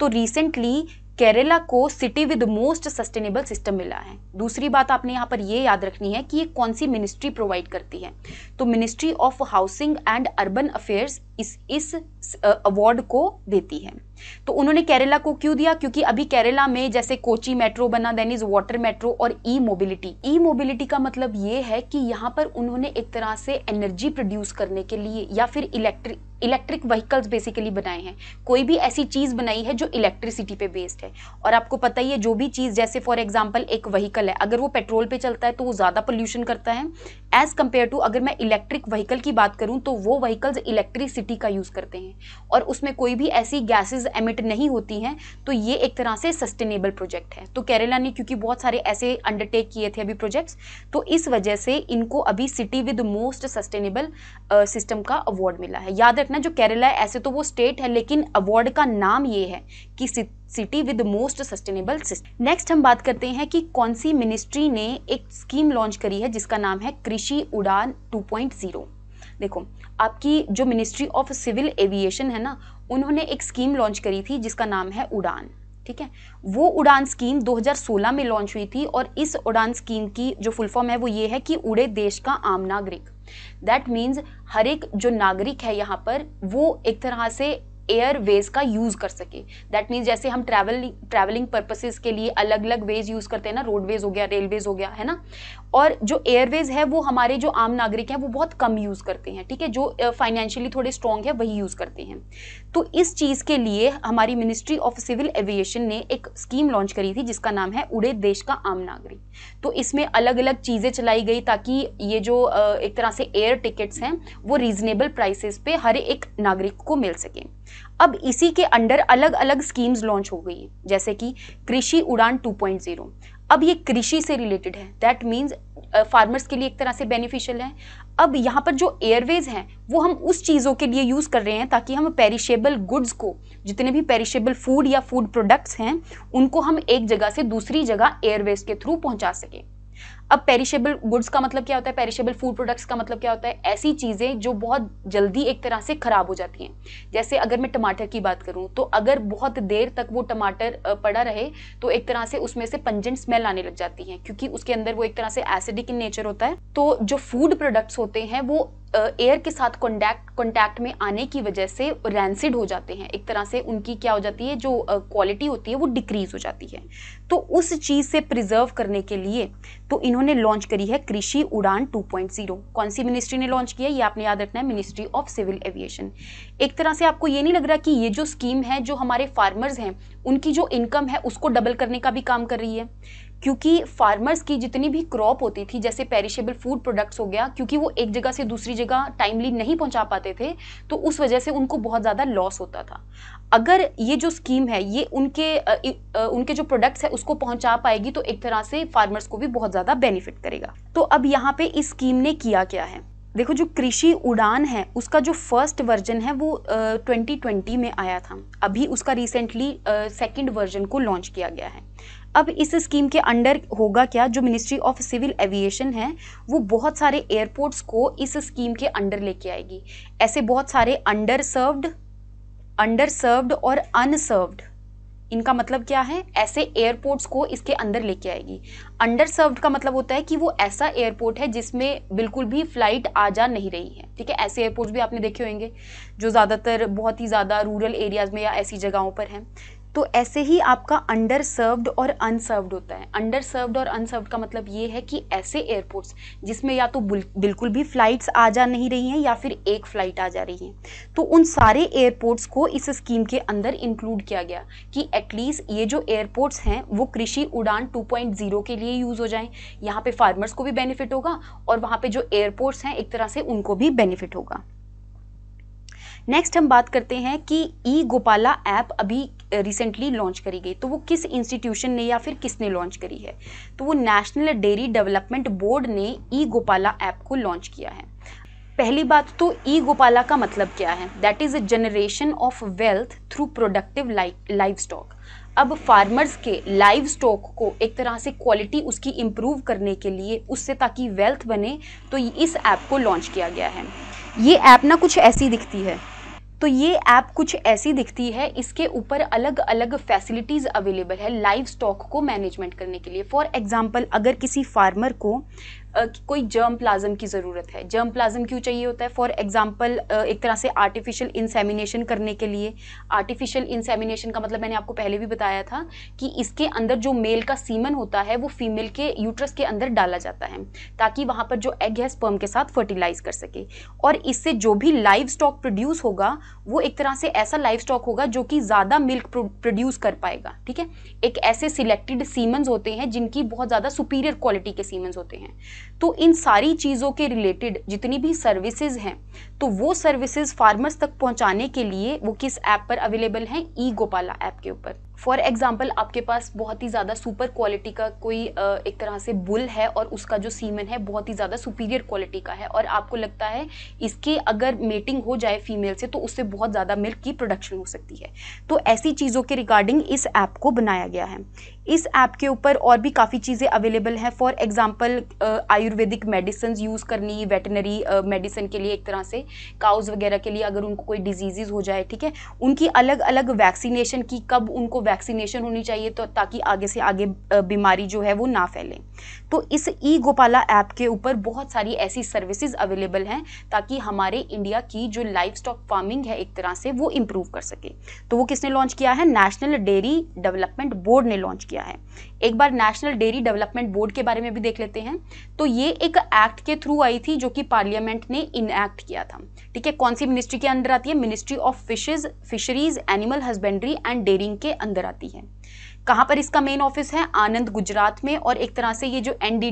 तो रिसेंटली केरला को city with most sustainable system मिला है दूसरी बात आपने यहाँ पर ये याद रखनी है कि ये कौन सी मिनिस्ट्री प्रोवाइड करती है तो ministry of housing and urban affairs इस इस अवार्ड को देती है तो उन्होंने केरला को क्यों दिया क्योंकि अभी केरला में जैसे कोची मेट्रो बना देन इज वाटर मेट्रो और ई मोबिलिटी ई मोबिलिटी का मतलब ये है कि यहाँ पर उन्होंने एक तरह से एनर्जी प्रोड्यूस करने के लिए या फिर इलेक्ट्रिक इलेक्ट्रिक व्हीकल्स बेसिकली बनाए हैं कोई भी ऐसी चीज़ बनाई है जो इलेक्ट्रिसिटी पे बेस्ड है और आपको पता ही है जो भी चीज़ जैसे फॉर एग्जांपल एक व्हीकल है अगर वो पेट्रोल पे चलता है तो वो ज़्यादा पोल्यूशन करता है एज़ कम्पेयर टू अगर मैं इलेक्ट्रिक व्हीकल की बात करूँ तो वो व्हीकल्स इलेक्ट्रिसिटी एलईडी का यूज़ करते हैं और उसमें कोई भी ऐसी गैसेस एमिट नहीं होती हैं तो ये एक तरह से सस्टेनेबल प्रोजेक्ट है तो केरला ने क्योंकि बहुत सारे ऐसे अंडरटेक किए थे अभी प्रोजेक्ट्स तो इस वजह से इनको अभी city with most sustainable system का अवार्ड मिला है याद रखना जो केरला है ऐसे तो वो स्टेट है लेकिन अवार्ड का नाम ये है कि city with most sustainable system next हम बात करते हैं कि कौन सी मिनिस्ट्री ने एक स्कीम लॉन्च करी है जिसका नाम है कृषि उड़ान 2.0 देखो आपकी जो मिनिस्ट्री ऑफ सिविल एविएशन है ना उन्होंने एक स्कीम लॉन्च करी थी जिसका नाम है उड़ान ठीक है वो उड़ान स्कीम 2016 में लॉन्च हुई थी और इस उड़ान स्कीम की जो फुल फॉर्म है वो ये है कि उड़े देश का आम नागरिक दैट मीन्स हर एक जो नागरिक है यहाँ पर वो एक तरह से एयरवेज का यूज़ कर सके दैट मीन्स जैसे हम ट्रैवल ट्रैवलिंग पर्पसेज के लिए अलग अलग वेज यूज़ करते हैं ना रोडवेज हो गया रेलवेज हो गया है ना और जो एयरवेज है वो हमारे जो आम नागरिक हैं वो बहुत कम यूज़ करते हैं ठीक है जो फाइनेंशियली थोड़े स्ट्रॉन्ग है वही यूज़ करते हैं तो इस चीज़ के लिए हमारी मिनिस्ट्री ऑफ सिविल एविएशन ने एक स्कीम लॉन्च करी थी जिसका नाम है उड़े देश का आम नागरिक तो इसमें अलग अलग चीज़ें चलाई गई ताकि ये जो एक तरह से एयर टिकट्स हैं वो रीज़नेबल प्राइसेस पे हर एक नागरिक को मिल सकें अब इसी के अंडर अलग अलग स्कीम्स लॉन्च हो गई हैं जैसे कि कृषि उड़ान 2.0 अब ये कृषि से रिलेटेड है दैट मीन्स फार्मर्स के लिए एक तरह से बेनिफिशियल है अब यहाँ पर जो एयरवेज हैं वो हम उस चीज़ों के लिए यूज़ कर रहे हैं ताकि हम पेरिशेबल गुड्स को जितने भी पेरिशेबल फूड या फूड प्रोडक्ट्स हैं उनको हम एक जगह से दूसरी जगह एयरवेज के थ्रू पहुँचा सकें अब पेरिशेबल गुड्स का मतलब क्या होता है पेरिशेबल फूड प्रोडक्ट्स का मतलब क्या होता है ऐसी चीज़ें जो बहुत जल्दी एक तरह से ख़राब हो जाती हैं जैसे अगर मैं टमाटर की बात करूँ तो अगर बहुत देर तक वो टमाटर पड़ा रहे तो एक तरह से उसमें से पंजेंट स्मेल आने लग जाती है क्योंकि उसके अंदर वो एक तरह से एसिडिक इन नेचर होता है तो जो फूड प्रोडक्ट्स होते हैं वो एयर के साथ कॉन्टैक्ट कॉन्टैक्ट में आने की वजह से रैंसिड हो जाते हैं एक तरह से उनकी क्या हो जाती है जो क्वालिटी होती है वो डिक्रीज हो जाती है तो उस चीज़ से प्रिजर्व करने के लिए तो इन्होंने लॉन्च करी है कृषि उड़ान 2.0 कौन सी मिनिस्ट्री ने लॉन्च किया ये आपने याद रखना है मिनिस्ट्री ऑफ सिविल एविएशन एक तरह से आपको ये नहीं लग रहा कि ये जो स्कीम है जो हमारे फार्मर्स हैं उनकी जो इनकम है उसको डबल करने का भी काम कर रही है क्योंकि फार्मर्स की जितनी भी क्रॉप होती थी जैसे पेरिशेबल फूड प्रोडक्ट्स हो गया क्योंकि वो एक जगह से दूसरी जगह टाइमली नहीं पहुंचा पाते थे तो उस वजह से उनको बहुत ज़्यादा लॉस होता था अगर ये जो स्कीम है ये उनके उनके जो प्रोडक्ट्स है उसको पहुंचा पाएगी तो एक तरह से फार्मर्स को भी बहुत ज़्यादा बेनिफिट करेगा तो अब यहाँ पे इस स्कीम ने किया क्या है देखो जो कृषि उड़ान है उसका जो फर्स्ट वर्जन है वो ट्वेंटी ट्वेंटी में आया था अभी उसका रिसेंटली सेकेंड वर्जन को लॉन्च किया गया है अब इस स्कीम के अंडर होगा क्या जो मिनिस्ट्री ऑफ सिविल एविएशन है वो बहुत सारे एयरपोर्ट्स को इस स्कीम के अंडर लेके आएगी ऐसे बहुत सारे अंडर सर्व्ड अंडर सर्व्ड और अनसर्व्ड इनका मतलब क्या है ऐसे एयरपोर्ट्स को इसके अंदर लेके आएगी अंडर सर्व्ड का मतलब होता है कि वो ऐसा एयरपोर्ट है जिसमें बिल्कुल भी फ्लाइट आ जा नहीं रही है ठीक है ऐसे एयरपोर्ट्स भी आपने देखे होंगे जो ज़्यादातर बहुत ही ज़्यादा रूरल एरियाज़ में या ऐसी जगहों पर हैं तो ऐसे ही आपका अंडर सर्व्ड और अनसर्व्ड होता है अंडर सर्व्ड और अनसर्व्ड का मतलब ये है कि ऐसे एयरपोर्ट्स जिसमें या तो बिल्कुल भी फ्लाइट्स आ जा नहीं रही हैं या फिर एक फ़्लाइट आ जा रही है तो उन सारे एयरपोर्ट्स को इस स्कीम के अंदर इंक्लूड किया गया कि एटलीस्ट ये जो एयरपोर्ट्स हैं वो कृषि उड़ान 2.0 के लिए यूज़ हो जाएं यहाँ पे फार्मर्स को भी बेनिफिट होगा और वहाँ पे जो एयरपोर्ट्स हैं एक तरह से उनको भी बेनिफिट होगा नेक्स्ट हम बात करते हैं कि ई गोपाला ऐप अभी रिसेंटली लॉन्च करी गई तो वो किस इंस्टीट्यूशन ने या फिर किसने लॉन्च करी है तो वो नेशनल डेयरी डेवलपमेंट बोर्ड ने ई गोपाला ऐप को लॉन्च किया है पहली बात तो ई गोपाला का मतलब क्या है that is a generation of wealth through productive livestock अब फार्मर्स के लाइव स्टॉक को एक तरह से क्वालिटी उसकी इम्प्रूव करने के लिए उससे ताकि वेल्थ बने तो इस ऐप को लॉन्च किया गया है ये ऐप ना कुछ ऐसी दिखती है तो ये ऐप कुछ ऐसी दिखती है इसके ऊपर अलग अलग फैसिलिटीज़ अवेलेबल है लाइव स्टॉक को मैनेजमेंट करने के लिए फॉर एग्जाम्पल अगर किसी फार्मर को कोई जर्म प्लाज्म की ज़रूरत है जर्म प्लाज्म क्यों चाहिए होता है फॉर एग्जाम्पल एक तरह से आर्टिफिशियल इंसेमिनेशन करने के लिए आर्टिफिशियल इंसेमिनेशन का मतलब मैंने आपको पहले भी बताया था कि इसके अंदर जो मेल का सीमन होता है वो फीमेल के यूट्रस के अंदर डाला जाता है ताकि वहाँ पर जो एग है स्पर्म के साथ फर्टिलाइज कर सके और इससे जो भी लाइव स्टॉक प्रोड्यूस होगा वो एक तरह से ऐसा लाइव स्टॉक होगा जो कि ज़्यादा मिल्क प्रोड्यूस कर पाएगा ठीक है एक ऐसे सिलेक्टेड सीमन्स होते हैं जिनकी बहुत ज़्यादा सुपीरियर क्वालिटी के सीमन्स होते हैं तो इन सारी चीज़ों के रिलेटेड जितनी भी सर्विसेज हैं तो वो सर्विसेज फार्मर्स तक पहुंचाने के लिए वो किस ऐप पर अवेलेबल हैं ई गोपाला ऐप के ऊपर फॉर एग्जाम्पल आपके पास बहुत ही ज़्यादा सुपर क्वालिटी का कोई एक तरह से बुल है और उसका जो सीमन है बहुत ही ज़्यादा सुपीरियर क्वालिटी का है और आपको लगता है इसकी अगर मेटिंग हो जाए फीमेल से तो उससे बहुत ज़्यादा मिल्क की प्रोडक्शन हो सकती है तो ऐसी चीज़ों के रिगार्डिंग इस ऐप को बनाया गया है इस ऐप के ऊपर और भी काफ़ी चीज़ें अवेलेबल हैं for example ayurvedic medicine use करनी वेटनरी मेडिसिन के लिए एक तरह से काउज वगैरह के लिए अगर उनको कोई डिजीज़ हो जाए ठीक है उनकी अलग अलग वैक्सीनेशन की कब उनको वैक्सीनेशन होनी चाहिए तो ताकि आगे से आगे बीमारी जो है वो ना फैले तो इस ई गोपाला ऐप के ऊपर बहुत सारी ऐसी सर्विसेज अवेलेबल हैं ताकि हमारे इंडिया की जो लाइफ स्टॉक फार्मिंग है एक तरह से वो इम्प्रूव कर सके तो वो किसने लॉन्च किया है नेशनल डेयरी डेवलपमेंट बोर्ड ने लॉन्च किया है एक बार नेशनल डेयरी डेवलपमेंट बोर्ड के बारे में भी देख लेते हैं तो ये एक एक्ट के थ्रू आई थी जो कि पार्लियामेंट ने इनएक्ट किया था ठीक है कौन सी मिनिस्ट्री के अंदर आती है ministry of fishes fisheries animal husbandry and dairying के अंदर आती है कहाँ पर इसका मेन ऑफिस है आनंद गुजरात में और एक तरह से ये जो एन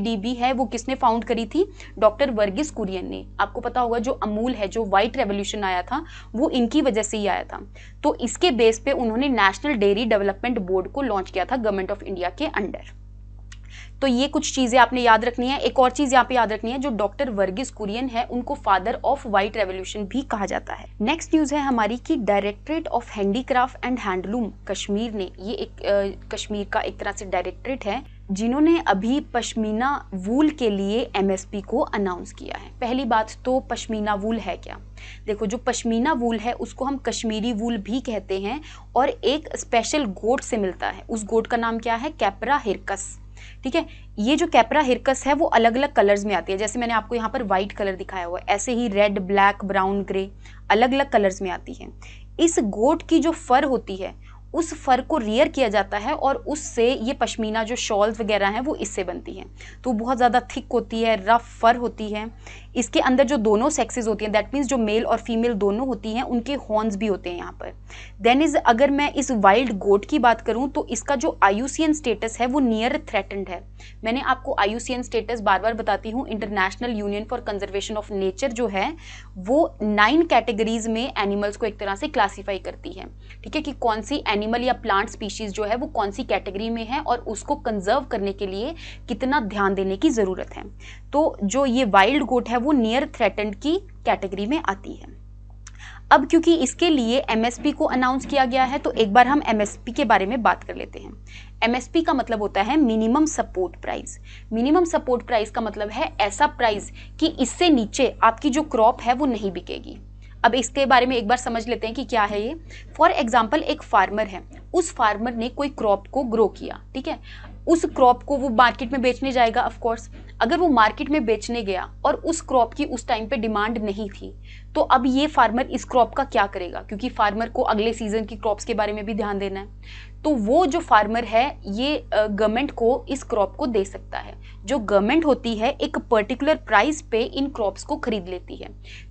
है वो किसने फाउंड करी थी डॉक्टर वर्गिस कुरियन ने आपको पता होगा जो अमूल है जो वाइट रेवोल्यूशन आया था वो इनकी वजह से ही आया था तो इसके बेस पे उन्होंने नेशनल डेयरी डेवलपमेंट बोर्ड को लॉन्च किया था गवर्नमेंट ऑफ इंडिया के अंडर तो ये कुछ चीज़ें आपने याद रखनी है एक और चीज़ यहाँ पे याद रखनी है जो डॉक्टर वर्गिस कुरियन है उनको फादर ऑफ व्हाइट रेवोल्यूशन भी कहा जाता है नेक्स्ट न्यूज़ है हमारी की directorate of handicraft and handloom Kashmir ने ये एक आ, कश्मीर का एक तरह से डायरेक्टरेट है जिन्होंने अभी पश्मीना वूल के लिए एमएसपी को अनाउंस किया है पहली बात तो पश्मीना वूल है क्या देखो जो पश्मीना वूल है उसको हम कश्मीरी वूल भी कहते हैं और एक स्पेशल गोट से मिलता है उस गोट का नाम क्या है कैपरा हिरकस ठीक है ये जो कैपरा हिरकस है वो अलग अलग कलर्स में आती है जैसे मैंने आपको यहाँ पर वाइट कलर दिखाया हुआ है ऐसे ही रेड ब्लैक ब्राउन ग्रे अलग अलग कलर्स में आती है इस गोट की जो फर होती है उस फर को रियर किया जाता है और उससे ये पश्मीना जो शॉल्स वगैरह हैं वो इससे बनती हैं तो बहुत ज़्यादा थिक होती है रफ फर होती है इसके अंदर जो दोनों सेक्सेज होती हैं दैट मीन्स जो मेल और फीमेल दोनों होती हैं उनके हॉर्न्स भी होते हैं यहाँ पर देन इज़ अगर मैं इस वाइल्ड गोट की बात करूँ तो इसका जो आयुसियन स्टेटस है वो नियर थ्रेटेंड है मैंने आपको आयुसियन स्टेटस बार बार बताती हूँ international union for conservation of nature जो है वो नाइन कैटेगरीज में एनिमल्स को एक तरह से क्लासीफाई करती है ठीक है कि कौन सी एनिमल या प्लांट स्पीशीज़ जो है वो कौन सी कैटेगरी में है और उसको कंजर्व करने के लिए कितना ध्यान देने की ज़रूरत है तो जो ये वाइल्ड गोट है वो वो नियर थ्रेटेंड की कैटेगरी में आती है अब क्योंकि इसके लिए एमएसपी को अनाउंस किया गया है तो एक बार हम एमएसपी के बारे में बात कर लेते हैं एमएसपी का मतलब होता है minimum support price minimum support price का मतलब है ऐसा प्राइस कि इससे नीचे आपकी जो क्रॉप है वो नहीं बिकेगी अब इसके बारे में एक बार समझ लेते हैं कि क्या है ये फॉर एग्जाम्पल एक फार्मर है उस फार्मर ने कोई क्रॉप को ग्रो किया ठीक है उस क्रॉप को वो मार्केट में बेचने जाएगा ऑफ कोर्स अगर वो मार्केट में बेचने गया और उस क्रॉप की उस टाइम पे डिमांड नहीं थी तो अब ये फार्मर इस क्रॉप का क्या करेगा क्योंकि फार्मर को अगले सीजन की क्रॉप्स के बारे में भी ध्यान देना है तो वो जो फार्मर है ये गवर्नमेंट को इस क्रॉप को दे सकता है जो गवर्नमेंट होती है एक पर्टिकुलर प्राइस पे इन क्रॉप्स को खरीद लेती है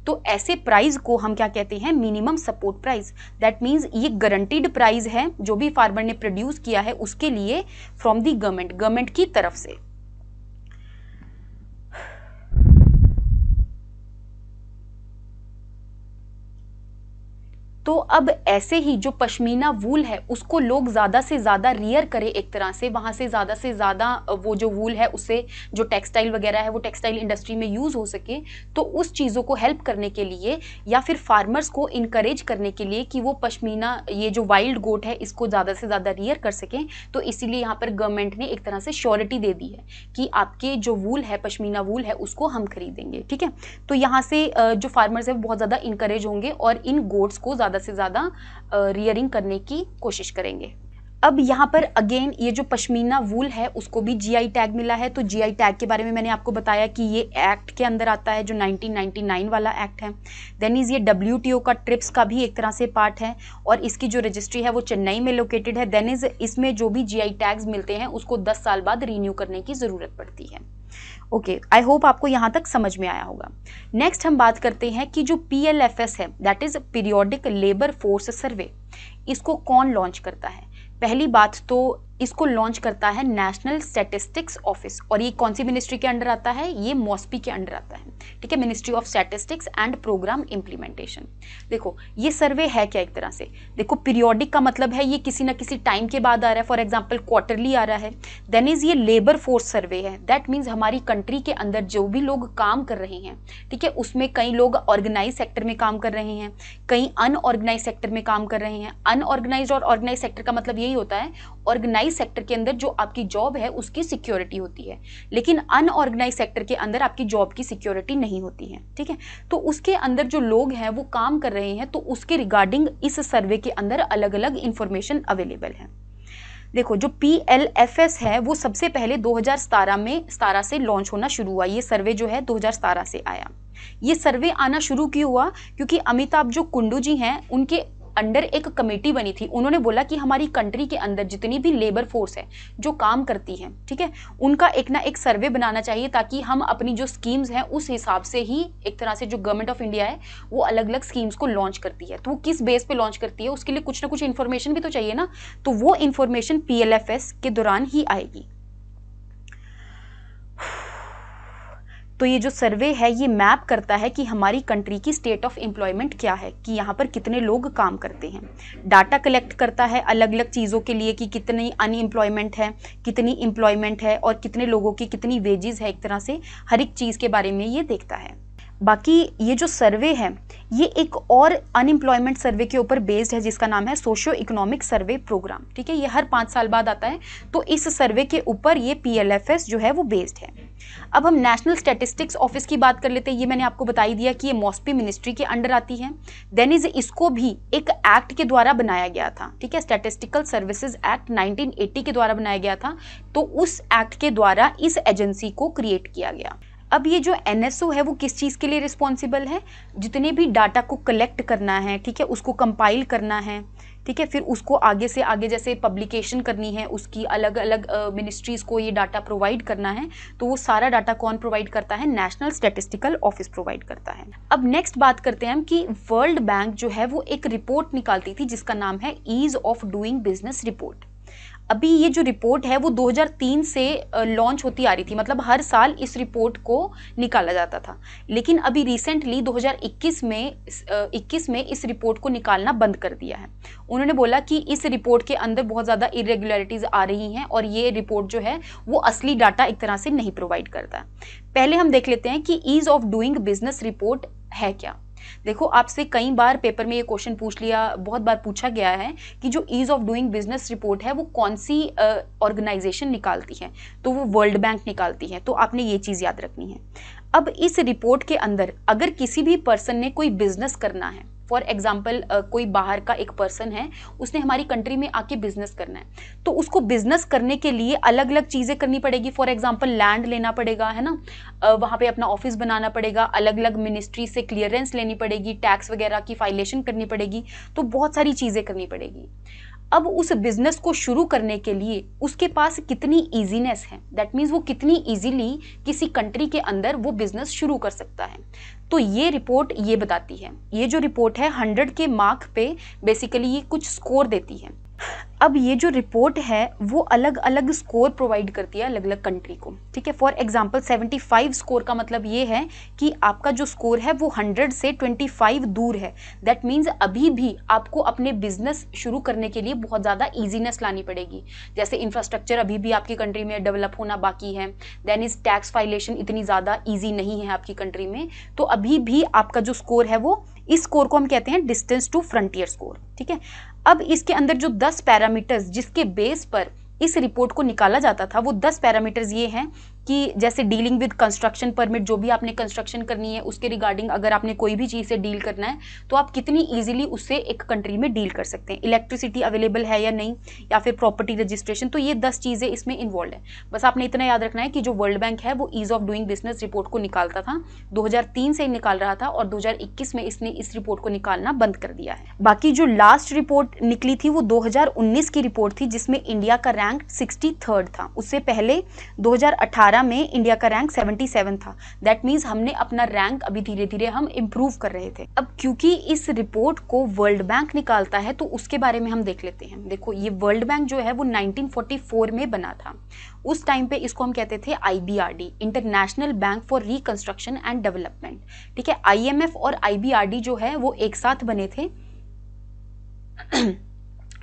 तो ऐसे प्राइस को हम क्या कहते हैं minimum support price that means ये गारंटीड प्राइस है जो भी फार्मर ने प्रोड्यूस किया है उसके लिए फ्रॉम दी गवर्नमेंट गवर्नमेंट की तरफ से तो अब ऐसे ही जो पश्मीना वूल है उसको लोग ज़्यादा से ज़्यादा रियर करें एक तरह से वहाँ से ज़्यादा से ज़्यादा वो जो वूल है उसे जो टेक्सटाइल वगैरह है वो टेक्सटाइल इंडस्ट्री में यूज़ हो सके तो उस चीज़ों को हेल्प करने के लिए या फिर फार्मर्स को इनक्रेज करने के लिए कि वो पश्मीना ये जो वाइल्ड गोट है इसको ज़्यादा से ज़्यादा रियर कर सकें तो इसीलिए यहाँ पर गवर्नमेंट ने एक तरह से श्योरिटी दे दी है कि आपके जो वूल है पश्मीना वूल है उसको हम खरीदेंगे ठीक है तो यहाँ से जो फार्मर्स है वो बहुत ज़्यादा इंकरेज होंगे और इन गोट्स को ज़्यादा ज़्यादा से ज़्यादा रियरिंग करने की कोशिश करेंगे अब यहाँ पर अगेन ये जो पश्मीना वूल है उसको भी जीआई टैग मिला है तो जीआई टैग के बारे में मैंने आपको बताया कि ये एक्ट के अंदर आता है जो 1999 वाला एक्ट है देन इज़ ये डब्ल्यू का ट्रिप्स का भी एक तरह से पार्ट है और इसकी जो रजिस्ट्री है वो चेन्नई में लोकेटेड है देन इज़ इसमें जो भी जी टैग्स मिलते हैं उसको दस साल बाद रीन्यू करने की ज़रूरत पड़ती है ओके आई होप आपको यहाँ तक समझ में आया होगा नेक्स्ट हम बात करते हैं कि जो पी है that is periodic labour force survey इसको कौन लॉन्च करता है पहली बात तो इसको लॉन्च करता है नेशनल स्टेटिस्टिक्स ऑफिस और ये कौन सी मिनिस्ट्री के अंडर आता है ये मॉस्पी के अंडर आता है ठीक है ministry of statistics and programme implementation देखो ये सर्वे है क्या एक तरह से देखो पीरियोडिक का मतलब है ये किसी ना किसी टाइम के बाद आ रहा है फॉर एग्जाम्पल क्वार्टरली आ रहा है देन इज ये लेबर फोर्स सर्वे है दैट मीन्स हमारी कंट्री के अंदर जो भी लोग काम कर रहे हैं ठीक है उसमें कई लोग ऑर्गेनाइज सेक्टर में काम कर रहे हैं कई अनऑर्गेनाइज सेक्टर में काम कर रहे हैं अनऑर्गेनाइज और ऑर्गेनाइज सेक्टर का मतलब यही होता है ऑर्गेनाइज ऑर्गेनाइज सेक्टर के अंदर जो आपकी जॉब है उसकी सिक्योरिटी होती है लेकिन अनऑर्गेनाइज सेक्टर के अंदर आपकी जॉब की सिक्योरिटी नहीं होती है ठीक है तो उसके अंदर जो लोग हैं वो काम कर रहे हैं तो उसके रिगार्डिंग इस सर्वे के अंदर अलग अलग इंफॉर्मेशन अवेलेबल है देखो जो पी एल एफ एस है वो सबसे पहले 2017 में सतारह से लॉन्च होना शुरू हुआ ये सर्वे जो है 2017 से आया ये सर्वे आना शुरू क्यों हुआ क्योंकि अमिताभ जो कुंडू जी हैं उनके अंडर एक कमेटी बनी थी उन्होंने बोला कि हमारी कंट्री के अंदर जितनी भी लेबर फोर्स है जो काम करती है ठीक है उनका एक ना एक सर्वे बनाना चाहिए ताकि हम अपनी जो स्कीम्स हैं उस हिसाब से ही एक तरह से जो गवर्नमेंट ऑफ इंडिया है वो अलग अलग स्कीम्स को लॉन्च करती है तो वो किस बेस पर लॉन्च करती है उसके लिए कुछ ना कुछ इन्फॉर्मेशन भी तो चाहिए ना तो वो इन्फॉर्मेशन पी के दौरान ही आएगी तो ये जो सर्वे है ये मैप करता है कि हमारी कंट्री की स्टेट ऑफ एम्प्लॉयमेंट क्या है कि यहाँ पर कितने लोग काम करते हैं डाटा कलेक्ट करता है अलग अलग चीज़ों के लिए कि कितनी अनएम्प्लॉयमेंट है कितनी एम्प्लॉयमेंट है और कितने लोगों की कितनी वेजेस है एक तरह से हर एक चीज़ के बारे में ये देखता है बाकी ये जो सर्वे है ये एक और अनएम्प्लॉयमेंट सर्वे के ऊपर बेस्ड है जिसका नाम है सोशो इकोनॉमिक सर्वे प्रोग्राम ठीक है ये हर पाँच साल बाद आता है तो इस सर्वे के ऊपर ये पी जो है वो बेस्ड है अब हम नेशनल स्टैटिस्टिक्स ऑफिस की बात कर लेते हैं ये मैंने आपको बताई दिया कि ये मॉस्पी मिनिस्ट्री के अंडर आती है देन इज इसको भी एक एक्ट के द्वारा बनाया गया था ठीक है स्टैटिस्टिकल सर्विसेज एक्ट 1980 के द्वारा बनाया गया था तो उस एक्ट के द्वारा इस एजेंसी को क्रिएट किया गया अब ये जो एन है वो किस चीज़ के लिए रिस्पॉन्सिबल है जितने भी डाटा को कलेक्ट करना है ठीक है उसको कंपाइल करना है ठीक है फिर उसको आगे से आगे जैसे पब्लिकेशन करनी है उसकी अलग अलग मिनिस्ट्रीज़ को ये डाटा प्रोवाइड करना है तो वो सारा डाटा कौन प्रोवाइड करता है नेशनल स्टेटिस्टिकल ऑफिस प्रोवाइड करता है अब नेक्स्ट बात करते हैं हम कि वर्ल्ड बैंक जो है वो एक रिपोर्ट निकालती थी जिसका नाम है ease of doing business report अभी ये जो रिपोर्ट है वो 2003 से लॉन्च होती आ रही थी मतलब हर साल इस रिपोर्ट को निकाला जाता था लेकिन अभी रिसेंटली 2021 में 21 में इस रिपोर्ट को निकालना बंद कर दिया है उन्होंने बोला कि इस रिपोर्ट के अंदर बहुत ज़्यादा इरेगुलरिटीज़ आ रही हैं और ये रिपोर्ट जो है वो असली डाटा एक तरह से नहीं प्रोवाइड करता पहले हम देख लेते हैं कि ease of doing business report है क्या देखो आपसे कई बार पेपर में ये क्वेश्चन पूछ लिया बहुत बार पूछा गया है कि जो ease of doing business report है वो कौन सी ऑर्गेनाइजेशन निकालती है तो वो वर्ल्ड बैंक निकालती है तो आपने ये चीज़ याद रखनी है अब इस रिपोर्ट के अंदर अगर किसी भी पर्सन ने कोई बिजनेस करना है फॉर एग्जाम्पल कोई बाहर का एक पर्सन है उसने हमारी कंट्री में आके बिजनेस करना है तो उसको बिजनेस करने के लिए अलग अलग चीज़ें करनी पड़ेगी फॉर एग्जाम्पल लैंड लेना पड़ेगा है ना uh, वहाँ पे अपना ऑफिस बनाना पड़ेगा अलग अलग मिनिस्ट्री से क्लियरेंस लेनी पड़ेगी टैक्स वगैरह की फाइलेशन करनी पड़ेगी तो बहुत सारी चीज़ें करनी पड़ेगी अब उस बिजनेस को शुरू करने के लिए उसके पास कितनी इजीनेस है दैट मीन्स वो कितनी इजीली किसी कंट्री के अंदर वो बिजनेस शुरू कर सकता है तो ये रिपोर्ट ये बताती है ये जो रिपोर्ट है हंड्रेड के मार्क पे बेसिकली ये कुछ स्कोर देती है अब ये जो रिपोर्ट है वो अलग अलग स्कोर प्रोवाइड करती है अलग अलग कंट्री को ठीक है फॉर एग्जाम्पल 75 स्कोर का मतलब ये है कि आपका जो स्कोर है वो 100 से 25 दूर है दैट मीन्स अभी भी आपको अपने बिजनेस शुरू करने के लिए बहुत ज़्यादा ईजीनेस लानी पड़ेगी जैसे इंफ्रास्ट्रक्चर अभी भी आपकी कंट्री में डेवलप होना बाकी है देन इज टैक्स फाइलेशन इतनी ज़्यादा ईजी नहीं है आपकी कंट्री में तो अभी भी आपका जो स्कोर है वो इस स्कोर को हम कहते हैं डिस्टेंस टू फ्रंटियर स्कोर ठीक है अब इसके अंदर जो दस पैरामीटर्स जिसके बेस पर इस रिपोर्ट को निकाला जाता था वो दस पैरामीटर्स ये हैं कि जैसे डीलिंग विद कंस्ट्रक्शन परमिट जो भी आपने कंस्ट्रक्शन करनी है उसके रिगार्डिंग अगर आपने कोई भी चीज़ से डील करना है तो आप कितनी ईजिली उससे एक कंट्री में डील कर सकते हैं इलेक्ट्रिसिटी अवेलेबल है या नहीं या फिर प्रॉपर्टी रजिस्ट्रेशन तो ये दस चीज़ें इसमें इन्वॉल्व है बस आपने इतना याद रखना है कि जो वर्ल्ड बैंक है वो ease of doing business report को निकालता था दो से निकाल रहा था और दो में इसने इस रिपोर्ट को निकालना बंद कर दिया है बाकी जो लास्ट रिपोर्ट निकली थी वो दो की रिपोर्ट थी जिसमें इंडिया का रैंक सिक्सटी था उससे पहले दो 2011 में इंडिया का रैंक 77 था दैट मीन्स हमने अपना रैंक अभी धीरे धीरे हम इम्प्रूव कर रहे थे अब क्योंकि इस रिपोर्ट को वर्ल्ड बैंक निकालता है तो उसके बारे में हम देख लेते हैं देखो ये वर्ल्ड बैंक जो है वो 1944 में बना था उस टाइम पे इसको हम कहते थे I international bank for reconstruction and development ठीक है आई और आई जो है वो एक साथ बने थे [CLEARS THROAT]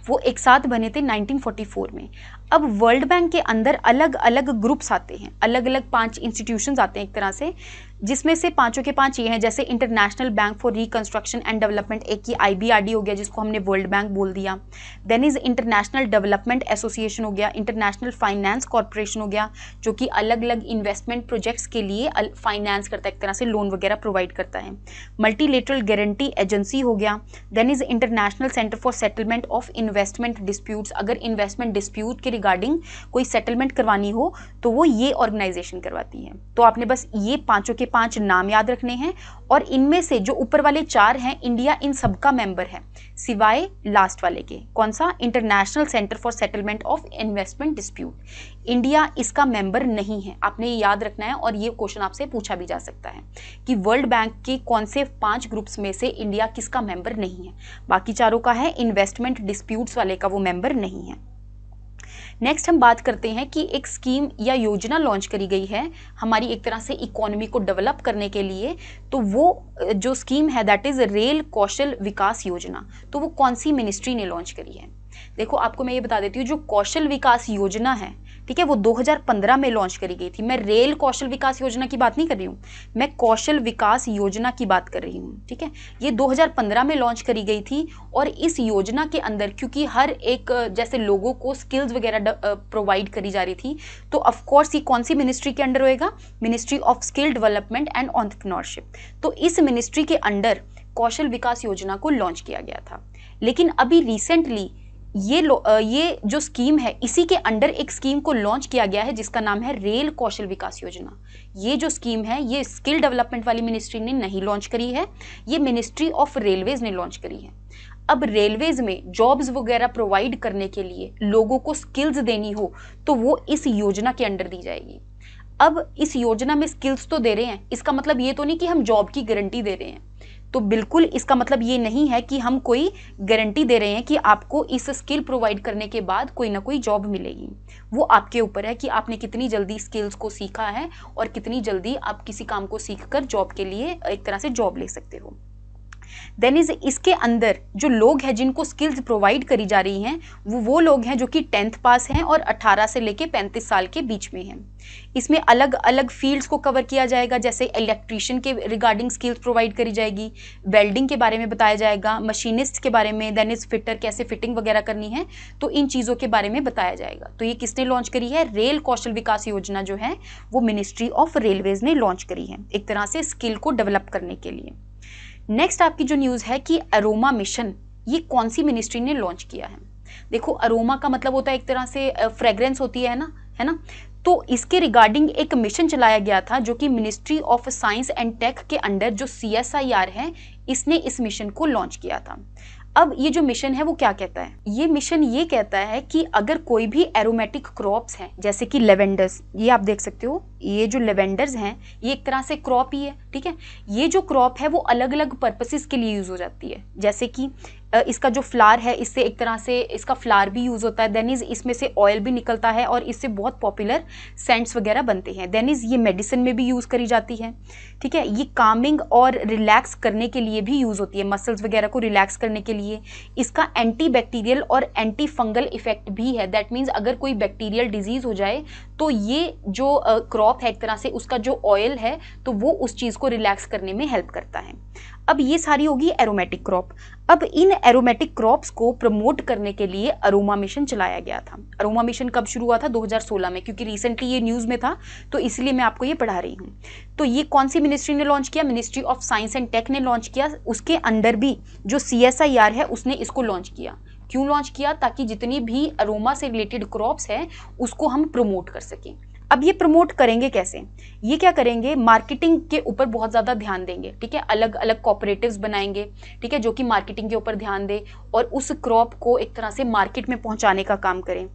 वो एक साथ बने थे 1944 में अब वर्ल्ड बैंक के अंदर अलग अलग ग्रुप्स आते हैं अलग अलग पांच इंस्टीट्यूशंस आते हैं एक तरह से जिसमें से पांचों के पांच ये हैं जैसे international bank for reconstruction and development एक की आईबीआरडी हो गया जिसको हमने वर्ल्ड बैंक बोल दिया then is international development association हो गया इंटरनेशनल फाइनेंस कॉरपोरेशन हो गया जो कि अलग अलग इन्वेस्टमेंट प्रोजेक्ट्स के लिए फाइनेंस करता है एक तरह से लोन वगैरह प्रोवाइड करता है मल्टीलेटरल गारंटी एजेंसी हो गया then is international centre for settlement of investment disputes अगर इन्वेस्टमेंट डिस्प्यूट के रिगार्डिंग कोई सेटलमेंट करवानी हो तो वो ये ऑर्गेनाइजेशन करवाती है तो आपने बस ये पांचों के पांच नाम याद रखने हैं और इनमें से जो ऊपर वाले चार हैं इंडिया इन सब का मेंबर है सिवाय लास्ट वाले के कौन सा international centre for settlement of investment dispute India इसका मेंबर नहीं है आपने ये याद रखना है और ये क्वेश्चन आपसे पूछा भी जा सकता है कि वर्ल्ड बैंक के कौन से पांच ग्रुप्स में से इंडिया किसका मेंबर नहीं है बाकी चारों का है इन्वेस्टमेंट डिस्प्यूट्स वाले का वो मेंबर नहीं है नेक्स्ट हम बात करते हैं कि एक स्कीम या योजना लॉन्च करी गई है हमारी एक तरह से इकोनॉमी को डेवलप करने के लिए तो वो जो स्कीम है that is rail Kaushal Vikas Yojana तो वो कौन सी मिनिस्ट्री ने लॉन्च करी है देखो आपको मैं ये बता देती हूँ जो कौशल विकास योजना है ठीक है वो 2015 में लॉन्च करी गई थी मैं रेल कौशल विकास योजना की बात नहीं कर रही हूँ मैं कौशल विकास योजना की बात कर रही हूँ ठीक है ये 2015 में लॉन्च करी गई थी और इस योजना के अंदर क्योंकि हर एक जैसे लोगों को स्किल्स वगैरह प्रोवाइड करी जा रही थी तो ऑफकोर्स ये कौन सी मिनिस्ट्री के अंडर होएगा ministry of skill development and entrepreneurship तो इस मिनिस्ट्री के अंडर कौशल विकास योजना को लॉन्च किया गया था लेकिन अभी रिसेंटली ये ये जो स्कीम है इसी के अंडर एक स्कीम को लॉन्च किया गया है जिसका नाम है रेल कौशल विकास योजना ये जो स्कीम है ये स्किल डेवलपमेंट वाली मिनिस्ट्री ने नहीं लॉन्च करी है ये मिनिस्ट्री ऑफ रेलवेज ने लॉन्च करी है अब रेलवेज में जॉब्स वगैरह प्रोवाइड करने के लिए लोगों को स्किल्स देनी हो तो वो इस योजना के अंडर दी जाएगी अब इस योजना में स्किल्स तो दे रहे हैं इसका मतलब ये तो नहीं कि हम जॉब की गारंटी दे रहे हैं तो बिल्कुल इसका मतलब ये नहीं है कि हम कोई गारंटी दे रहे हैं कि आपको इस स्किल प्रोवाइड करने के बाद कोई ना कोई जॉब मिलेगी वो आपके ऊपर है कि आपने कितनी जल्दी स्किल्स को सीखा है और कितनी जल्दी आप किसी काम को सीख कर जॉब के लिए एक तरह से जॉब ले सकते हो देन इज़ इसके अंदर जो लोग हैं जिनको स्किल्स प्रोवाइड करी जा रही हैं वो वो लोग हैं जो कि टेंथ पास हैं और 18 से लेके 35 साल के बीच में हैं इसमें अलग अलग फील्ड्स को कवर किया जाएगा जैसे इलेक्ट्रिशियन के रिगार्डिंग स्किल्स प्रोवाइड करी जाएगी वेल्डिंग के बारे में बताया जाएगा मशीनिस्ट के बारे में देन इज़ फिटर कैसे फिटिंग वगैरह करनी है तो इन चीज़ों के बारे में बताया जाएगा तो ये किसने लॉन्च करी है रेल कौशल विकास योजना जो है वो मिनिस्ट्री ऑफ रेलवेज़ ने लॉन्च करी है एक तरह से स्किल को डेवलप करने के लिए नेक्स्ट आपकी जो न्यूज़ है कि अरोमा मिशन ये कौन सी मिनिस्ट्री ने लॉन्च किया है देखो अरोमा का मतलब होता है एक तरह से फ्रेग्रेंस होती है ना है ना तो इसके रिगार्डिंग एक मिशन चलाया गया था जो कि ministry of science and tech के अंडर जो सी है इसने इस मिशन को लॉन्च किया था अब ये जो मिशन है वो क्या कहता है ये मिशन ये कहता है कि अगर कोई भी एरोमेटिक क्रॉप्स हैं जैसे कि लेवेंडर्स ये आप देख सकते हो ये जो लेवेंडर्स हैं ये एक तरह से क्रॉप ही है ठीक है ये जो क्रॉप है वो अलग अलग पर्पसेस के लिए यूज़ हो जाती है जैसे कि इसका जो फ्लार है इससे एक तरह से इसका फ्लार भी यूज़ होता है देन इज़ इसमें से ऑयल भी निकलता है और इससे बहुत पॉपुलर सेंट्स वगैरह बनते हैं देन इज़ ये मेडिसिन में भी यूज़ करी जाती है ठीक है ये कामिंग और रिलैक्स करने के लिए भी यूज़ होती है मसल्स वगैरह को रिलैक्स करने के लिए इसका एंटी बैक्टीरियल और एंटी फंगल इफेक्ट भी है दैट मीन्स अगर कोई बैक्टीरियल डिजीज़ हो जाए तो ये जो क्रॉप है एक तरह से उसका जो ऑयल है तो वो उस चीज़ को रिलैक्स करने में हेल्प करता है अब ये सारी होगी एरोमेटिक क्रॉप अब इन एरोमेटिक क्रॉप्स को प्रमोट करने के लिए अरोमा मिशन चलाया गया था अरोमा मिशन कब शुरू हुआ था 2016 में क्योंकि रिसेंटली ये न्यूज़ में था तो इसलिए मैं आपको ये पढ़ा रही हूँ तो ये कौन सी मिनिस्ट्री ने लॉन्च किया ministry of science and tech ने लॉन्च किया उसके अंडर भी जो सी है उसने इसको लॉन्च किया क्यों लॉन्च किया ताकि जितनी भी अरोमा से रिलेटेड क्रॉप्स हैं उसको हम प्रमोट कर सकें अब ये प्रमोट करेंगे कैसे ये क्या करेंगे मार्केटिंग के ऊपर बहुत ज़्यादा ध्यान देंगे ठीक है अलग अलग कॉपरेटिव्स बनाएंगे ठीक है जो कि मार्केटिंग के ऊपर ध्यान दें और उस क्रॉप को एक तरह से मार्केट में पहुंचाने का काम करें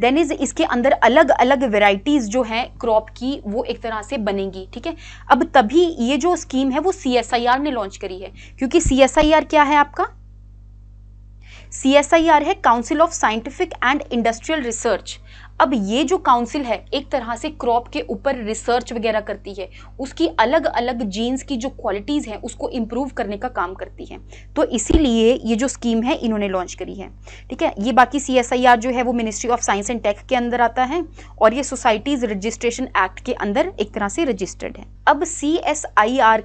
देन इज इसके अंदर अलग अलग वेराइटीज़ जो हैं क्रॉप की वो एक तरह से बनेंगी ठीक है अब तभी ये जो स्कीम है वो सी ने लॉन्च करी है क्योंकि सी क्या है आपका सी है council of scientific and industrial research अब ये जो काउंसिल है एक तरह से क्रॉप के ऊपर रिसर्च वगैरह करती है उसकी अलग अलग जीन्स की जो क्वालिटीज़ हैं उसको इम्प्रूव करने का काम करती है तो इसीलिए ये जो स्कीम है इन्होंने लॉन्च करी है ठीक है ये बाकी सी जो है वो ministry of science and tech के अंदर आता है और ये सोसाइटीज़ रजिस्ट्रेशन एक्ट के अंदर एक तरह से रजिस्टर्ड है अब सी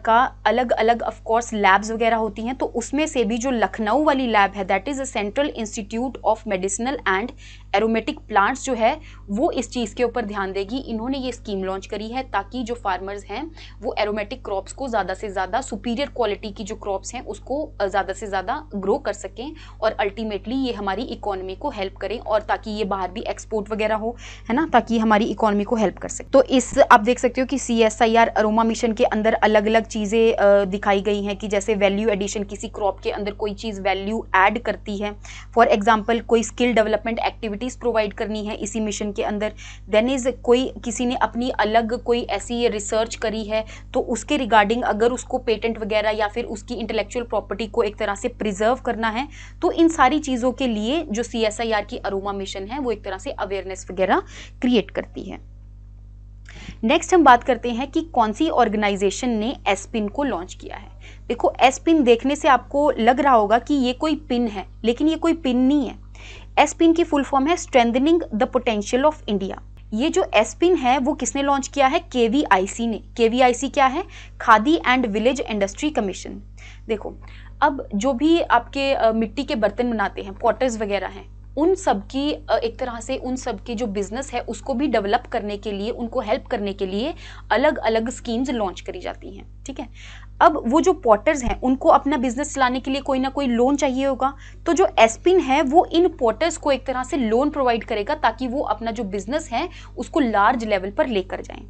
का अलग अलग ऑफकोर्स लैब्स वगैरह होती हैं तो उसमें से भी जो लखनऊ वाली लैब है that is a central institute of medicinal and aromatic plants जो है वो इस चीज़ के ऊपर ध्यान देगी इन्होंने ये स्कीम लॉन्च करी है ताकि जो फार्मर्स हैं वो एरोमेटिक क्रॉप्स को ज़्यादा से ज़्यादा सुपीरियर क्वालिटी की जो क्रॉप्स हैं उसको ज़्यादा से ज़्यादा ग्रो कर सकें और अल्टीमेटली ये हमारी इकोनॉमी को हेल्प करें और ताकि ये बाहर भी एक्सपोर्ट वगैरह हो है ना ताकि हमारी इकोनॉमी को हेल्प कर सके तो इस आप देख सकते हो कि C S I R aroma mission के अंदर अलग अलग चीज़ें दिखाई गई हैं कि जैसे वैल्यू एडिशन किसी क्रॉप के अंदर कोई चीज़ वैल्यू एड करती है फॉर एग्जाम्पल कोई skill development activity activities provide करनी है इसी मिशन के अंदर देन इज़ कोई किसी ने अपनी अलग कोई ऐसी रिसर्च करी है तो उसके रिगार्डिंग अगर उसको पेटेंट वगैरह या फिर उसकी इंटेलेक्चुअल प्रॉपर्टी को एक तरह से प्रिजर्व करना है तो इन सारी चीज़ों के लिए जो सी की अरोमा मिशन है वो एक तरह से अवेयरनेस वगैरह क्रिएट करती है नेक्स्ट हम बात करते हैं कि कौन सी ऑर्गेनाइजेशन ने एसपिन को लॉन्च किया है देखो एस पिन देखने से आपको लग रहा होगा कि ये कोई पिन है लेकिन ये कोई पिन नहीं है एसपिन की फुल फॉर्म है strengthening the potential of India ये जो एसपिन है वो किसने लॉन्च किया है केवीआईसी ने केवीआईसी क्या है Khadi and village industry commission देखो अब जो भी आपके मिट्टी के बर्तन बनाते हैं पॉटर्स वगैरह हैं उन सब की एक तरह से उन सब की जो बिज़नेस है उसको भी डेवलप करने के लिए उनको हेल्प करने के लिए अलग अलग स्कीम्स लॉन्च करी जाती हैं ठीक है अब वो जो पोर्टर्स हैं उनको अपना बिजनेस चलाने के लिए कोई ना कोई लोन चाहिए होगा तो जो एसपिन है वो इन पोर्टर्स को एक तरह से लोन प्रोवाइड करेगा ताकि वो अपना जो बिजनेस है उसको लार्ज लेवल पर लेकर जाएं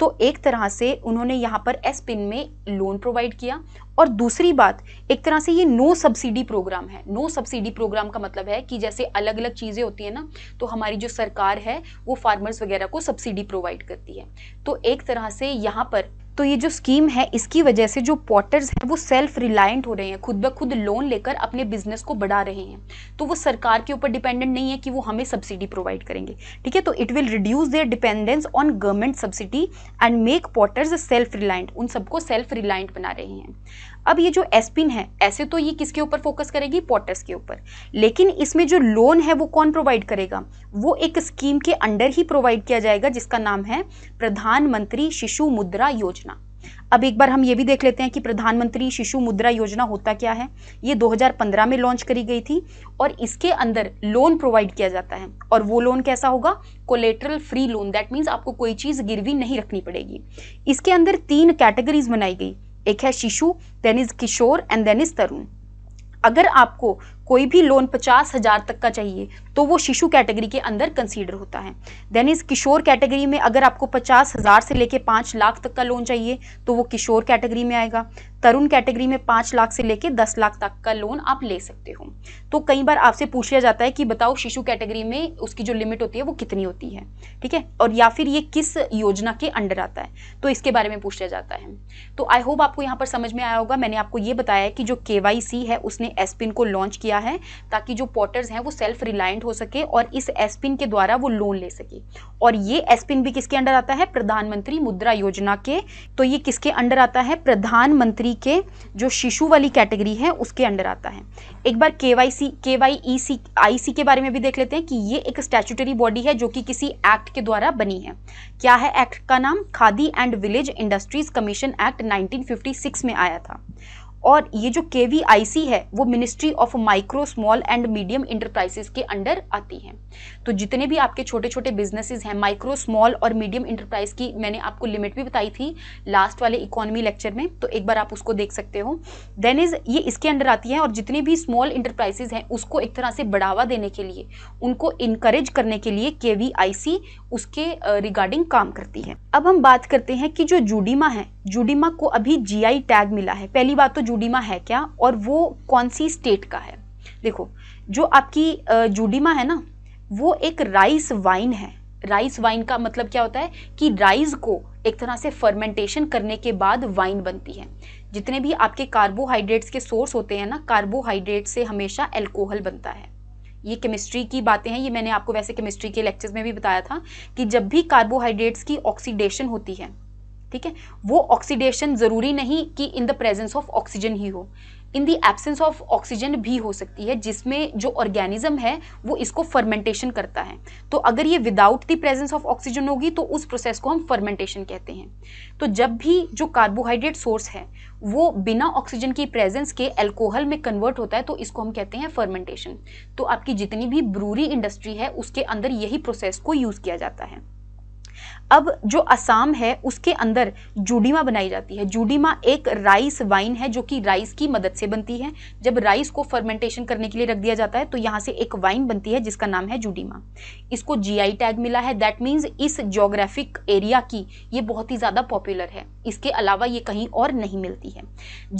तो एक तरह से उन्होंने यहाँ पर एस पिन में लोन प्रोवाइड किया और दूसरी बात एक तरह से ये नो सब्सिडी प्रोग्राम है नो सब्सिडी प्रोग्राम का मतलब है कि जैसे अलग अलग चीज़ें होती हैं ना तो हमारी जो सरकार है वो फार्मर्स वगैरह को सब्सिडी प्रोवाइड करती है तो एक तरह से यहाँ पर तो ये जो स्कीम है इसकी वजह से जो पॉटर्स हैं वो सेल्फ रिलायंट हो रहे हैं खुद ब खुद लोन लेकर अपने बिजनेस को बढ़ा रहे हैं तो वो सरकार के ऊपर डिपेंडेंट नहीं है कि वो हमें सब्सिडी प्रोवाइड करेंगे ठीक है तो it will reduce their dependence on government subsidy and make potters self reliant उन सबको सेल्फ रिलायंट बना रहे हैं अब ये जो एसपिन है ऐसे तो ये किसके ऊपर फोकस करेगी पॉटर्स के ऊपर लेकिन इसमें जो लोन है वो कौन प्रोवाइड करेगा वो एक स्कीम के अंडर ही प्रोवाइड किया जाएगा जिसका नाम है प्रधानमंत्री शिशु मुद्रा योजना अब एक बार हम ये भी देख लेते हैं कि प्रधानमंत्री शिशु मुद्रा योजना होता क्या है ये 2015 में लॉन्च करी गई थी और इसके अंदर लोन प्रोवाइड किया जाता है और वो लोन कैसा होगा collateral free loan that means आपको कोई चीज़ गिरवी नहीं रखनी पड़ेगी इसके अंदर तीन कैटेगरीज बनाई गई एक है Shishu then is Kishor and then is Tarun अगर आपको कोई भी लोन पचास हज़ार तक का चाहिए तो वो शिशु कैटेगरी के अंदर कंसीडर होता है देन इस किशोर कैटेगरी में अगर आपको पचास हज़ार से लेकर पाँच लाख तक का लोन चाहिए तो वो किशोर कैटेगरी में आएगा तरुण कैटेगरी में पाँच लाख से लेकर दस लाख तक का लोन आप ले सकते हो तो कई बार आपसे पूछ लिया जाता है कि बताओ शिशु कैटेगरी में उसकी जो लिमिट होती है वो कितनी होती है ठीक है और या फिर ये किस योजना के अंडर आता है तो इसके बारे में पूछ लिया जाता है तो आई होप आपको यहाँ पर समझ में आया होगा मैंने आपको ये बताया कि जो के है उसने एसपिन को लॉन्च किया किया है ताकि जो पोर्टर्स हैं वो सेल्फ रिलायंट हो सके और इस एसपिन के द्वारा वो लोन ले सके और ये एसपिन भी किसके अंडर आता है प्रधानमंत्री मुद्रा योजना के तो ये किसके अंडर आता है प्रधानमंत्री के जो शिशु वाली कैटेगरी है उसके अंडर आता है एक बार के वाई सी के वाई ई सी आई सी के बारे में भी देख लेते हैं कि ये एक स्टैचुटरी बॉडी है जो कि किसी एक्ट के द्वारा बनी है क्या है एक्ट का नाम Khadi and village industries commission act 1956 में आया था और ये जो के है वो ministry of micro small and medium enterprises के अंडर आती है तो जितने भी आपके छोटे छोटे बिजनेसेस हैं माइक्रो स्मॉल और मीडियम इंटरप्राइज की मैंने आपको लिमिट भी बताई थी लास्ट वाले इकोनॉमी लेक्चर में तो एक बार आप उसको देख सकते हो देन इज ये इसके अंडर आती है और जितने भी स्मॉल इंटरप्राइजेज हैं उसको एक तरह से बढ़ावा देने के लिए उनको इनकरेज करने के लिए के उसके रिगार्डिंग काम करती है अब हम बात करते हैं कि जो जूडीमा है जूडीमा को अभी जी टैग मिला है पहली बात तो जूडीमा है क्या और वो कौन सी स्टेट का है देखो जो आपकी जूडीमा है ना वो एक राइस वाइन है राइस वाइन का मतलब क्या होता है कि राइस को एक तरह से फर्मेंटेशन करने के बाद वाइन बनती है जितने भी आपके कार्बोहाइड्रेट्स के सोर्स होते हैं ना कार्बोहाइड्रेट से हमेशा एल्कोहल बनता है ये केमिस्ट्री की बातें हैं ये मैंने आपको वैसे केमिस्ट्री के लेक्चर्स में भी बताया था कि जब भी कार्बोहाइड्रेट्स की ऑक्सीडेशन होती है ठीक है वो ऑक्सीडेशन ज़रूरी नहीं कि in the presence of oxygen ही हो in the absence of oxygen भी हो सकती है जिसमें जो ऑर्गेनिज्म है वो इसको फर्मेंटेशन करता है तो अगर ये without the presence of oxygen होगी तो उस प्रोसेस को हम फर्मेंटेशन कहते हैं तो जब भी जो कार्बोहाइड्रेट सोर्स है वो बिना ऑक्सीजन की प्रेजेंस के अल्कोहल में कन्वर्ट होता है तो इसको हम कहते हैं फर्मेंटेशन तो आपकी जितनी भी ब्रूरी इंडस्ट्री है उसके अंदर यही प्रोसेस को यूज़ किया जाता है अब जो असम है उसके अंदर जूडीमा बनाई जाती है जूडीमा एक राइस वाइन है जो कि राइस की मदद से बनती है जब राइस को फर्मेंटेशन करने के लिए रख दिया जाता है तो यहाँ से एक वाइन बनती है जिसका नाम है जूडीमा इसको जीआई टैग मिला है दैट मीन्स इस जोग्राफिक एरिया की ये बहुत ही ज़्यादा पॉपुलर है इसके अलावा ये कहीं और नहीं मिलती है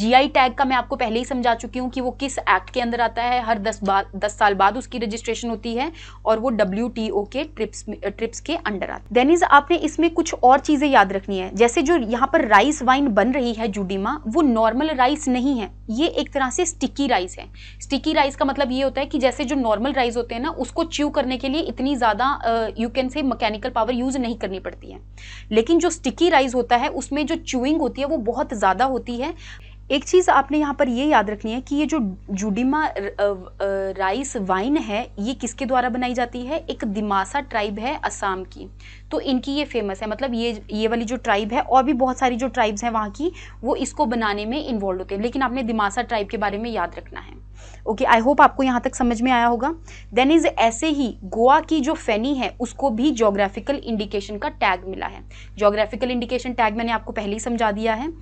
जी टैग का मैं आपको पहले ही समझा चुकी हूँ कि वो किस एक्ट के अंदर आता है हर दस बाद दस साल बाद उसकी रजिस्ट्रेशन होती है और वो डब्ल्यू के ट्रिप्स ट्रिप्स के अंडर आता देन इज आपने हमें इसमें कुछ और चीज़ें याद रखनी है जैसे जो यहाँ पर राइस वाइन बन रही है जूडीमा वो नॉर्मल राइस नहीं है ये एक तरह से स्टिकी राइस है स्टिकी राइस का मतलब ये होता है कि जैसे जो नॉर्मल राइस होते हैं ना उसको च्यू करने के लिए इतनी ज़्यादा यू कैन से मैकेनिकल पावर यूज़ नहीं करनी पड़ती है लेकिन जो स्टिकी राइस होता है उसमें जो च्यूइंग होती है वो बहुत ज़्यादा होती है एक चीज़ आपने यहाँ पर ये याद रखनी है कि ये जो जुडिमा राइस वाइन है ये किसके द्वारा बनाई जाती है एक दिमासा ट्राइब है असम की तो इनकी ये फेमस है मतलब ये ये वाली जो ट्राइब है और भी बहुत सारी जो ट्राइब्स हैं वहाँ की वो इसको बनाने में इन्वॉल्व होते हैं लेकिन आपने दिमासा ट्राइब के बारे में याद रखना है ओके आई होप आपको यहाँ तक समझ में आया होगा देन इज ऐसे ही गोवा की जो फैनी है उसको भी जोग्राफिकल इंडिकेशन का टैग मिला है जोग्राफिकल इंडिकेशन टैग मैंने आपको पहले ही समझा दिया है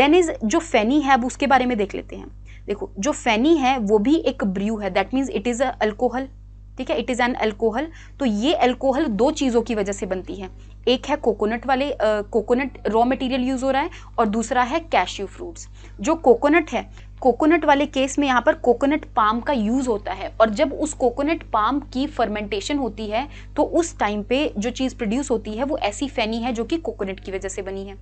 देन इज जो फैनी है अब उसके बारे में देख लेते हैं देखो जो फैनी है वो भी एक ब्र्यू है that means it is a alcohol ठीक है इट इज़ एन अल्कोहल तो ये अल्कोहल दो चीज़ों की वजह से बनती है एक है कोकोनट वाले कोकोनट रॉ मटेरियल यूज़ हो रहा है और दूसरा है कैश्यू फ्रूट्स जो कोकोनट है कोकोनट वाले केस में यहाँ पर कोकोनट पाम का यूज़ होता है और जब उस कोकोनट पाम की फर्मेंटेशन होती है तो उस टाइम पे जो चीज़ प्रोड्यूस होती है वो ऐसी फैनी है जो कि कोकोनट की वजह से बनी है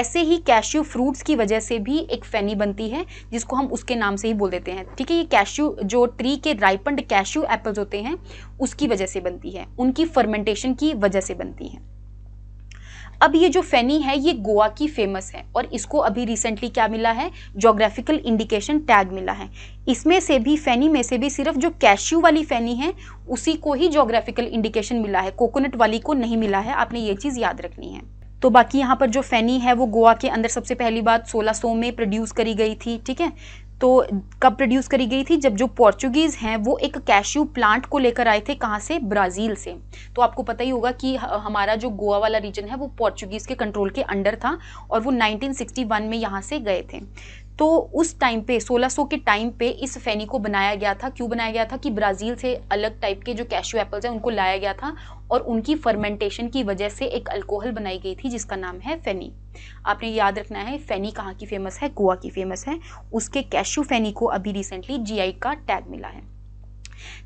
ऐसे ही कैश्यू फ्रूट्स की वजह से भी एक फ़ैनी बनती है जिसको हम उसके नाम से ही बोल देते हैं ठीक है ये कैश्यू जो ट्री के राइपंड कैश्यू एप्पल्स होते हैं उसकी वजह से बनती है उनकी फर्मेंटेशन की वजह से बनती है अब ये जो फैनी है ये गोवा की फेमस है और इसको अभी रिसेंटली क्या मिला है जोग्राफिकल इंडिकेशन टैग मिला है इसमें से भी फैनी में से भी सिर्फ जो कैश्यू वाली फैनी है उसी को ही जोग्राफिकल इंडिकेशन मिला है कोकोनट वाली को नहीं मिला है आपने ये चीज़ याद रखनी है तो बाकी यहाँ पर जो फैनी है वो गोवा के अंदर सबसे पहली बात 1600 में प्रोड्यूस करी गई थी ठीक है तो कब प्रोड्यूस करी गई थी जब जो पोर्चुगीज़ हैं वो एक कैश्यू प्लांट को लेकर आए थे कहाँ से ब्राज़ील से तो आपको पता ही होगा कि हमारा जो गोवा वाला रीजन है वो पोर्चुगीज़ के कंट्रोल के अंडर था और वो 1961 में यहाँ से गए थे तो उस टाइम पे 1600 के टाइम पे इस फैनी को बनाया गया था क्यों बनाया गया था कि ब्राज़ील से अलग टाइप के जो कैश्यू एप्पल्स हैं उनको लाया गया था और उनकी फर्मेंटेशन की वजह से एक अल्कोहल बनाई गई थी जिसका नाम है फ़ैनी आपने याद रखना है फैनी कहाँ की फेमस है गोवा की फेमस है उसके कैश्यू फैनी को अभी रिसेंटली जी का टैग मिला है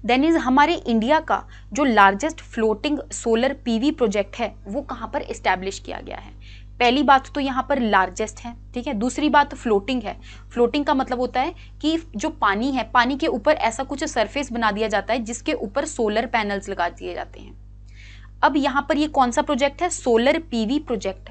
देन इज हमारे इंडिया का जो largest floating solar PV project है वो कहाँ पर इस्टेब्लिश किया गया है पहली बात तो यहाँ पर लार्जेस्ट है ठीक है दूसरी बात फ्लोटिंग है फ्लोटिंग का मतलब होता है कि जो पानी है पानी के ऊपर ऐसा कुछ सरफेस बना दिया जाता है जिसके ऊपर सोलर पैनल्स लगा दिए जाते हैं अब यहाँ पर ये कौन सा प्रोजेक्ट है solar PV project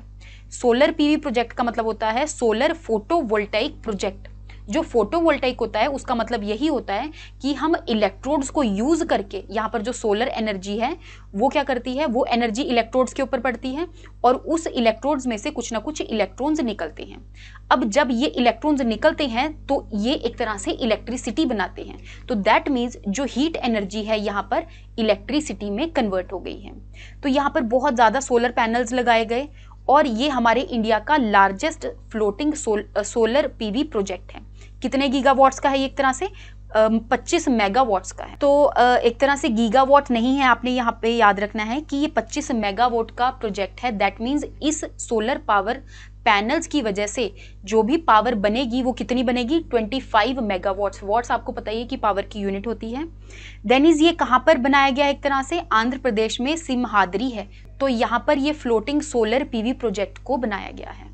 solar PV project का मतलब होता है सोलर फोटोवोल्टाइक प्रोजेक्ट जो फोटोवोल्टाइक होता है उसका मतलब यही होता है कि हम इलेक्ट्रोड्स को यूज़ करके यहाँ पर जो सोलर एनर्जी है वो क्या करती है वो एनर्जी इलेक्ट्रोड्स के ऊपर पड़ती है और उस इलेक्ट्रोड्स में से कुछ ना कुछ इलेक्ट्रॉन्स निकलते हैं अब जब ये इलेक्ट्रॉन्स निकलते हैं तो ये एक तरह से इलेक्ट्रिसिटी बनाते हैं तो दैट मीन्स जो हीट एनर्जी है यहाँ पर इलेक्ट्रिसिटी में कन्वर्ट हो गई है तो यहाँ पर बहुत ज़्यादा सोलर पैनल्स लगाए गए और ये हमारे इंडिया का largest floating sol, solar PV project है कितने गीगावाट्स का है एक तरह से पच्चीस मेगावाट्स का है तो एक तरह से गीगावाट नहीं है आपने यहाँ पे याद रखना है कि ये पच्चीस मेगावाट का प्रोजेक्ट है दैट मीन्स इस सोलर पावर पैनल्स की वजह से जो भी पावर बनेगी वो कितनी बनेगी 25 फाइव मेगावाट्स वाट्स आपको पता ही है कि पावर की यूनिट होती है देन इज़ ये कहाँ पर बनाया गया एक तरह से आंध्र प्रदेश में सिमहादरी है तो यहाँ पर ये फ्लोटिंग सोलर पीवी प्रोजेक्ट को बनाया गया है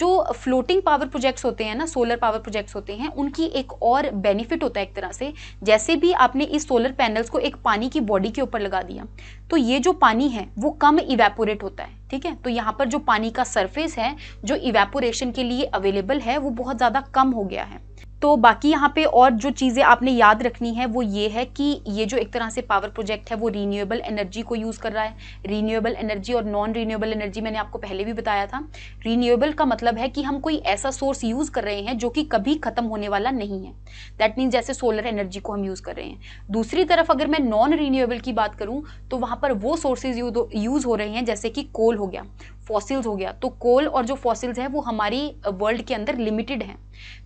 जो फ्लोटिंग पावर प्रोजेक्ट्स होते हैं ना सोलर पावर प्रोजेक्ट्स होते हैं उनकी एक और बेनिफिट होता है एक तरह से जैसे भी आपने इस सोलर पैनल्स को एक पानी की बॉडी के ऊपर लगा दिया तो ये जो पानी है वो कम इवेपोरेट होता है ठीक है तो यहाँ पर जो पानी का सरफेस है जो इवेपोरेशन के लिए अवेलेबल है वो बहुत ज़्यादा कम हो गया है तो बाकी यहाँ पे और जो चीज़ें आपने याद रखनी है वो ये है कि ये जो एक तरह से पावर प्रोजेक्ट है वो रीन्यूएबल एनर्जी को यूज़ कर रहा है रीन्यूएबल एनर्जी और नॉन रीन्यूएबल एनर्जी मैंने आपको पहले भी बताया था रीन्यूएबल का मतलब है कि हम कोई ऐसा सोर्स यूज़ कर रहे हैं जो कि कभी ख़त्म होने वाला नहीं है दैट मीन्स जैसे सोलर एनर्जी को हम यूज़ कर रहे हैं दूसरी तरफ अगर मैं नॉन रीन्यूएबल की बात करूँ तो वहाँ पर वो सोर्सेज यूज़ हो रहे हैं जैसे कि कोल हो गया फॉसिल्स हो गया तो कोल और जो फॉसिल्स हैं वो हमारी वर्ल्ड के अंदर लिमिटेड हैं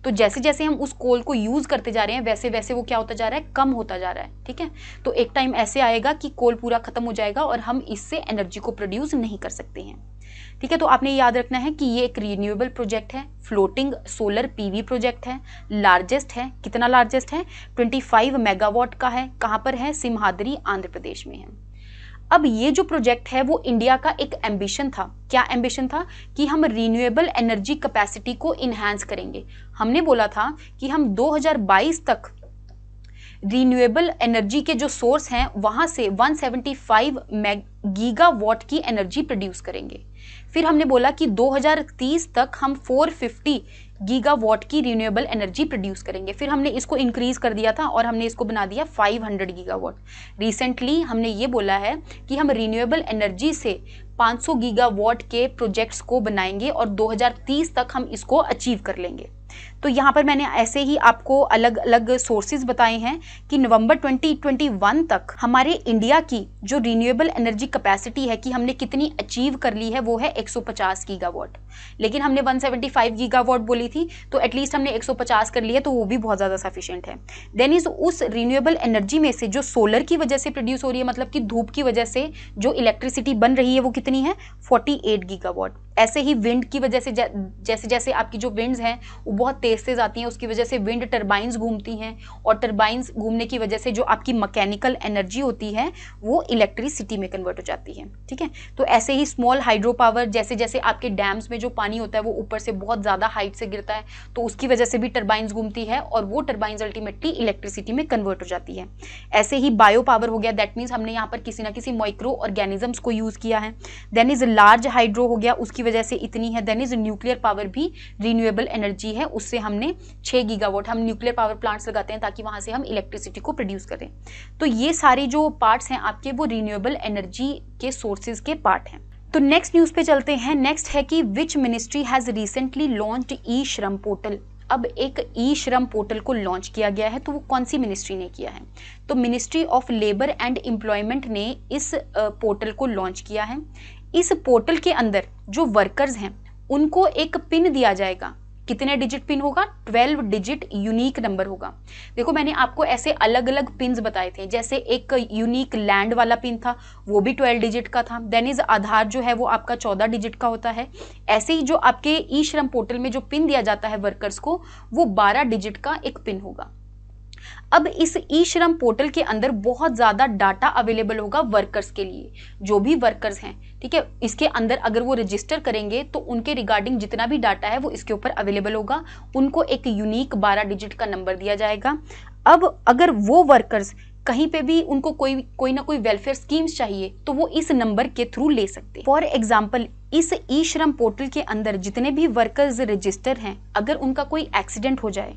तो जैसे जैसे हम उस कोल को यूज़ करते जा रहे हैं वैसे वैसे वो क्या होता जा रहा है कम होता जा रहा है ठीक है तो एक टाइम ऐसे आएगा कि कोल पूरा ख़त्म हो जाएगा और हम इससे एनर्जी को प्रोड्यूस नहीं कर सकते हैं ठीक है तो आपने याद रखना है कि ये एक रीन्यूएबल प्रोजेक्ट है फ्लोटिंग सोलर पीवी प्रोजेक्ट है लार्जेस्ट है कितना लार्जेस्ट है 25 मेगावाट का है कहाँ पर है सिमहादरी आंध्र प्रदेश में है अब ये जो प्रोजेक्ट है वो इंडिया का एक एम्बिशन था क्या एम्बिशन था कि हम रीन्यूएबल एनर्जी कैपेसिटी को इन्हांस करेंगे हमने बोला था कि हम 2022 तक रीन्यूएबल एनर्जी के जो सोर्स हैं वहाँ से 175 सेवेंटी गीगा वॉट की एनर्जी प्रोड्यूस करेंगे फिर हमने बोला कि 2030 तक हम 450 गीगावाट की रिन्यूएबल एनर्जी प्रोड्यूस करेंगे फिर हमने इसको इंक्रीज़ कर दिया था और हमने इसको बना दिया 500 गीगावाट रिसेंटली हमने ये बोला है कि हम रिन्यूएबल एनर्जी से 500 गीगावाट के प्रोजेक्ट्स को बनाएंगे और 2030 तक हम इसको अचीव कर लेंगे तो यहाँ पर मैंने ऐसे ही आपको अलग अलग सोर्सेज बताए हैं कि नवंबर 2021 तक हमारे इंडिया की जो रीन्यूएबल एनर्जी कैपेसिटी है कि हमने कितनी अचीव कर ली है वो है 150 गीगावाट लेकिन हमने 175 गीगावाट बोली थी तो एटलीस्ट हमने 150 कर लिया तो वो भी बहुत ज़्यादा सफिशियंट है देन इज़ उस रीन्यूएबल एनर्जी में से जो सोलर की वजह से प्रोड्यूस हो रही है मतलब कि धूप की वजह से जो इलेक्ट्रिसिटी बन रही है वो कितनी है फोर्टी एट ऐसे ही विंड की वजह से जैसे जैसे आपकी जो विंड्स हैं बहुत तेज़ तेज़ आती हैं उसकी वजह से विंड टर्बाइंस घूमती हैं और टर्बाइंस घूमने की वजह से जो आपकी मकैनिकल एनर्जी होती है वो इलेक्ट्रिसिटी में कन्वर्ट हो जाती है ठीक है तो ऐसे ही स्मॉल हाइड्रो पावर जैसे जैसे आपके डैम्स में जो पानी होता है वो ऊपर से बहुत ज़्यादा हाइट से गिरता है तो उसकी वजह से भी टर्बाइंस घूमती है और वो टर्बाइंस अल्टीमेटली इलेक्ट्रिसिटी में कन्वर्ट हो जाती है ऐसे ही बायो पावर हो गया दैट मीन्स हमने यहाँ पर किसी ना किसी माइक्रो ऑर्गेनिजम्स को यूज़ किया है देन इज़ लार्ज हाइड्रो हो गया उसकी वजह से इतनी है देन इज़ न्यूक्लियर पावर भी रिन्यूएबल एनर्जी है हैं उससे हमने छः गीगावाट हम न्यूक्लियर पावर प्लांट्स लगाते हैं ताकि वहाँ से हम इलेक्ट्रिसिटी को प्रोड्यूस करें तो ये सारे जो पार्ट्स हैं आपके वो रिन्यूएबल एनर्जी के सोर्सेज के पार्ट हैं तो नेक्स्ट न्यूज़ पे चलते हैं नेक्स्ट है कि which ministry has recently launch e Shram portal अब एक ई श्रम पोर्टल को लॉन्च किया गया है तो वो कौन सी मिनिस्ट्री ने किया है तो ministry of labour and employment ने इस पोर्टल को लॉन्च किया है इस पोर्टल के अंदर जो वर्कर्स हैं उनको एक पिन दिया जाएगा कितने डिजिट पिन होगा ट्वेल्व डिजिट यूनिक नंबर होगा देखो मैंने आपको ऐसे अलग अलग पिन बताए थे जैसे एक यूनिक लैंड वाला पिन था वो भी ट्वेल्व डिजिट का था देन इज आधार जो है वो आपका चौदह डिजिट का होता है ऐसे ही जो आपके ई श्रम पोर्टल में जो पिन दिया जाता है वर्कर्स को वो बारह डिजिट का एक पिन होगा अब इस ई श्रम पोर्टल के अंदर बहुत ज़्यादा डाटा अवेलेबल होगा वर्कर्स के लिए जो भी वर्कर्स हैं ठीक है इसके अंदर अगर वो रजिस्टर करेंगे तो उनके रिगार्डिंग जितना भी डाटा है वो इसके ऊपर अवेलेबल होगा उनको एक यूनिक बारह डिजिट का नंबर दिया जाएगा अब अगर वो वर्कर्स कहीं पे भी उनको कोई कोई ना कोई वेलफेयर स्कीम्स चाहिए तो वो इस नंबर के थ्रू ले सकते फॉर एग्जाम्पल इस ई श्रम पोर्टल के अंदर जितने भी वर्कर्स रजिस्टर हैं अगर उनका कोई एक्सीडेंट हो जाए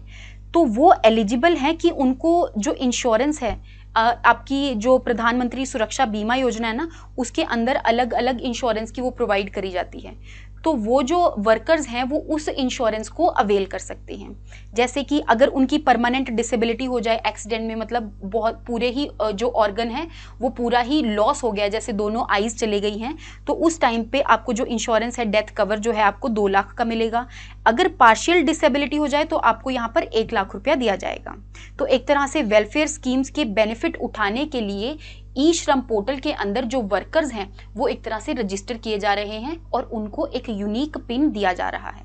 तो वो एलिजिबल हैं कि उनको जो इंश्योरेंस है आपकी जो प्रधानमंत्री सुरक्षा बीमा योजना है ना उसके अंदर अलग अलग इंश्योरेंस की वो प्रोवाइड करी जाती है तो वो जो वर्कर्स हैं वो उस इंश्योरेंस को अवेल कर सकते हैं जैसे कि अगर उनकी परमानेंट डिसेबिलिटी हो जाए एक्सीडेंट में मतलब बहुत पूरे ही जो ऑर्गन है वो पूरा ही लॉस हो गया जैसे दोनों आईज चले गई हैं तो उस टाइम पे आपको जो इंश्योरेंस है डेथ कवर जो है आपको दो लाख का मिलेगा अगर पार्शियल डिसेबिलिटी हो जाए तो आपको यहाँ पर एक लाख रुपया दिया जाएगा तो एक तरह से वेलफेयर स्कीम्स के बेनिफिट उठाने के लिए ई श्रम पोर्टल के अंदर जो वर्कर्स हैं वो एक तरह से रजिस्टर किए जा रहे हैं और उनको एक यूनिक पिन दिया जा रहा है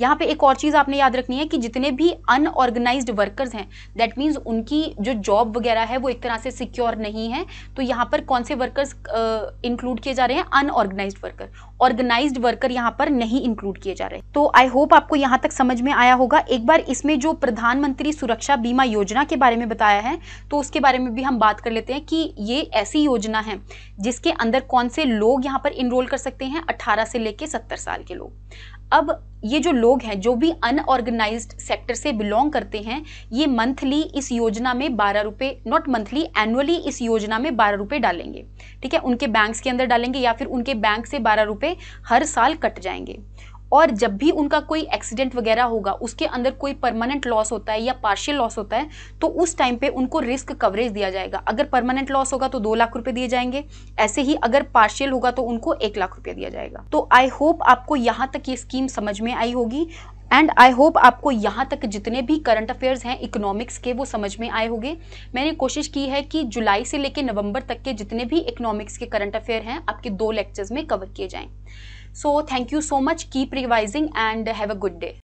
यहाँ पे एक और चीज़ आपने याद रखनी है कि जितने भी अनऑर्गेनाइज वर्कर्स हैं दैट मीन्स उनकी जो जॉब वगैरह है वो एक तरह से सिक्योर नहीं है तो यहाँ पर कौन से वर्कर्स इंक्लूड किए जा रहे हैं अनऑर्गेनाइज वर्कर ऑर्गेनाइज वर्कर यहाँ पर नहीं इंक्लूड किए जा रहे तो आई होप आपको यहाँ तक समझ में आया होगा एक बार इसमें जो प्रधानमंत्री सुरक्षा बीमा योजना के बारे में बताया है तो उसके बारे में भी हम बात कर लेते हैं कि ये ऐसी योजना है जिसके अंदर कौन से लोग यहाँ पर इनरोल कर सकते हैं 18 से लेकर 70 साल के लोग अब ये जो लोग हैं जो भी अनऑर्गेनाइज सेक्टर से बिलोंग करते हैं ये मंथली इस योजना में बारह रुपये नॉट मंथली एनुअली इस योजना में बारह रुपये डालेंगे ठीक है उनके बैंक्स के अंदर डालेंगे या फिर उनके बैंक से बारह रुपये हर साल कट जाएंगे और जब भी उनका कोई एक्सीडेंट वगैरह होगा उसके अंदर कोई परमानेंट लॉस होता है या पार्शियल लॉस होता है तो उस टाइम पे उनको रिस्क कवरेज दिया जाएगा अगर परमानेंट लॉस होगा तो दो लाख रुपए दिए जाएंगे ऐसे ही अगर पार्शियल होगा तो उनको एक लाख रुपया दिया जाएगा तो आई होप आपको यहाँ तक ये स्कीम समझ में आई होगी एंड आई होप आपको यहाँ तक जितने भी करंट अफेयर्स हैं इकोनॉमिक्स के वो समझ में आए होंगे मैंने कोशिश की है कि जुलाई से लेकर नवंबर तक के जितने भी इकोनॉमिक्स के करंट अफेयर हैं आपके दो लेक्चर्स में कवर किए जाएँ So thank you so much. Keep revising and have a good day.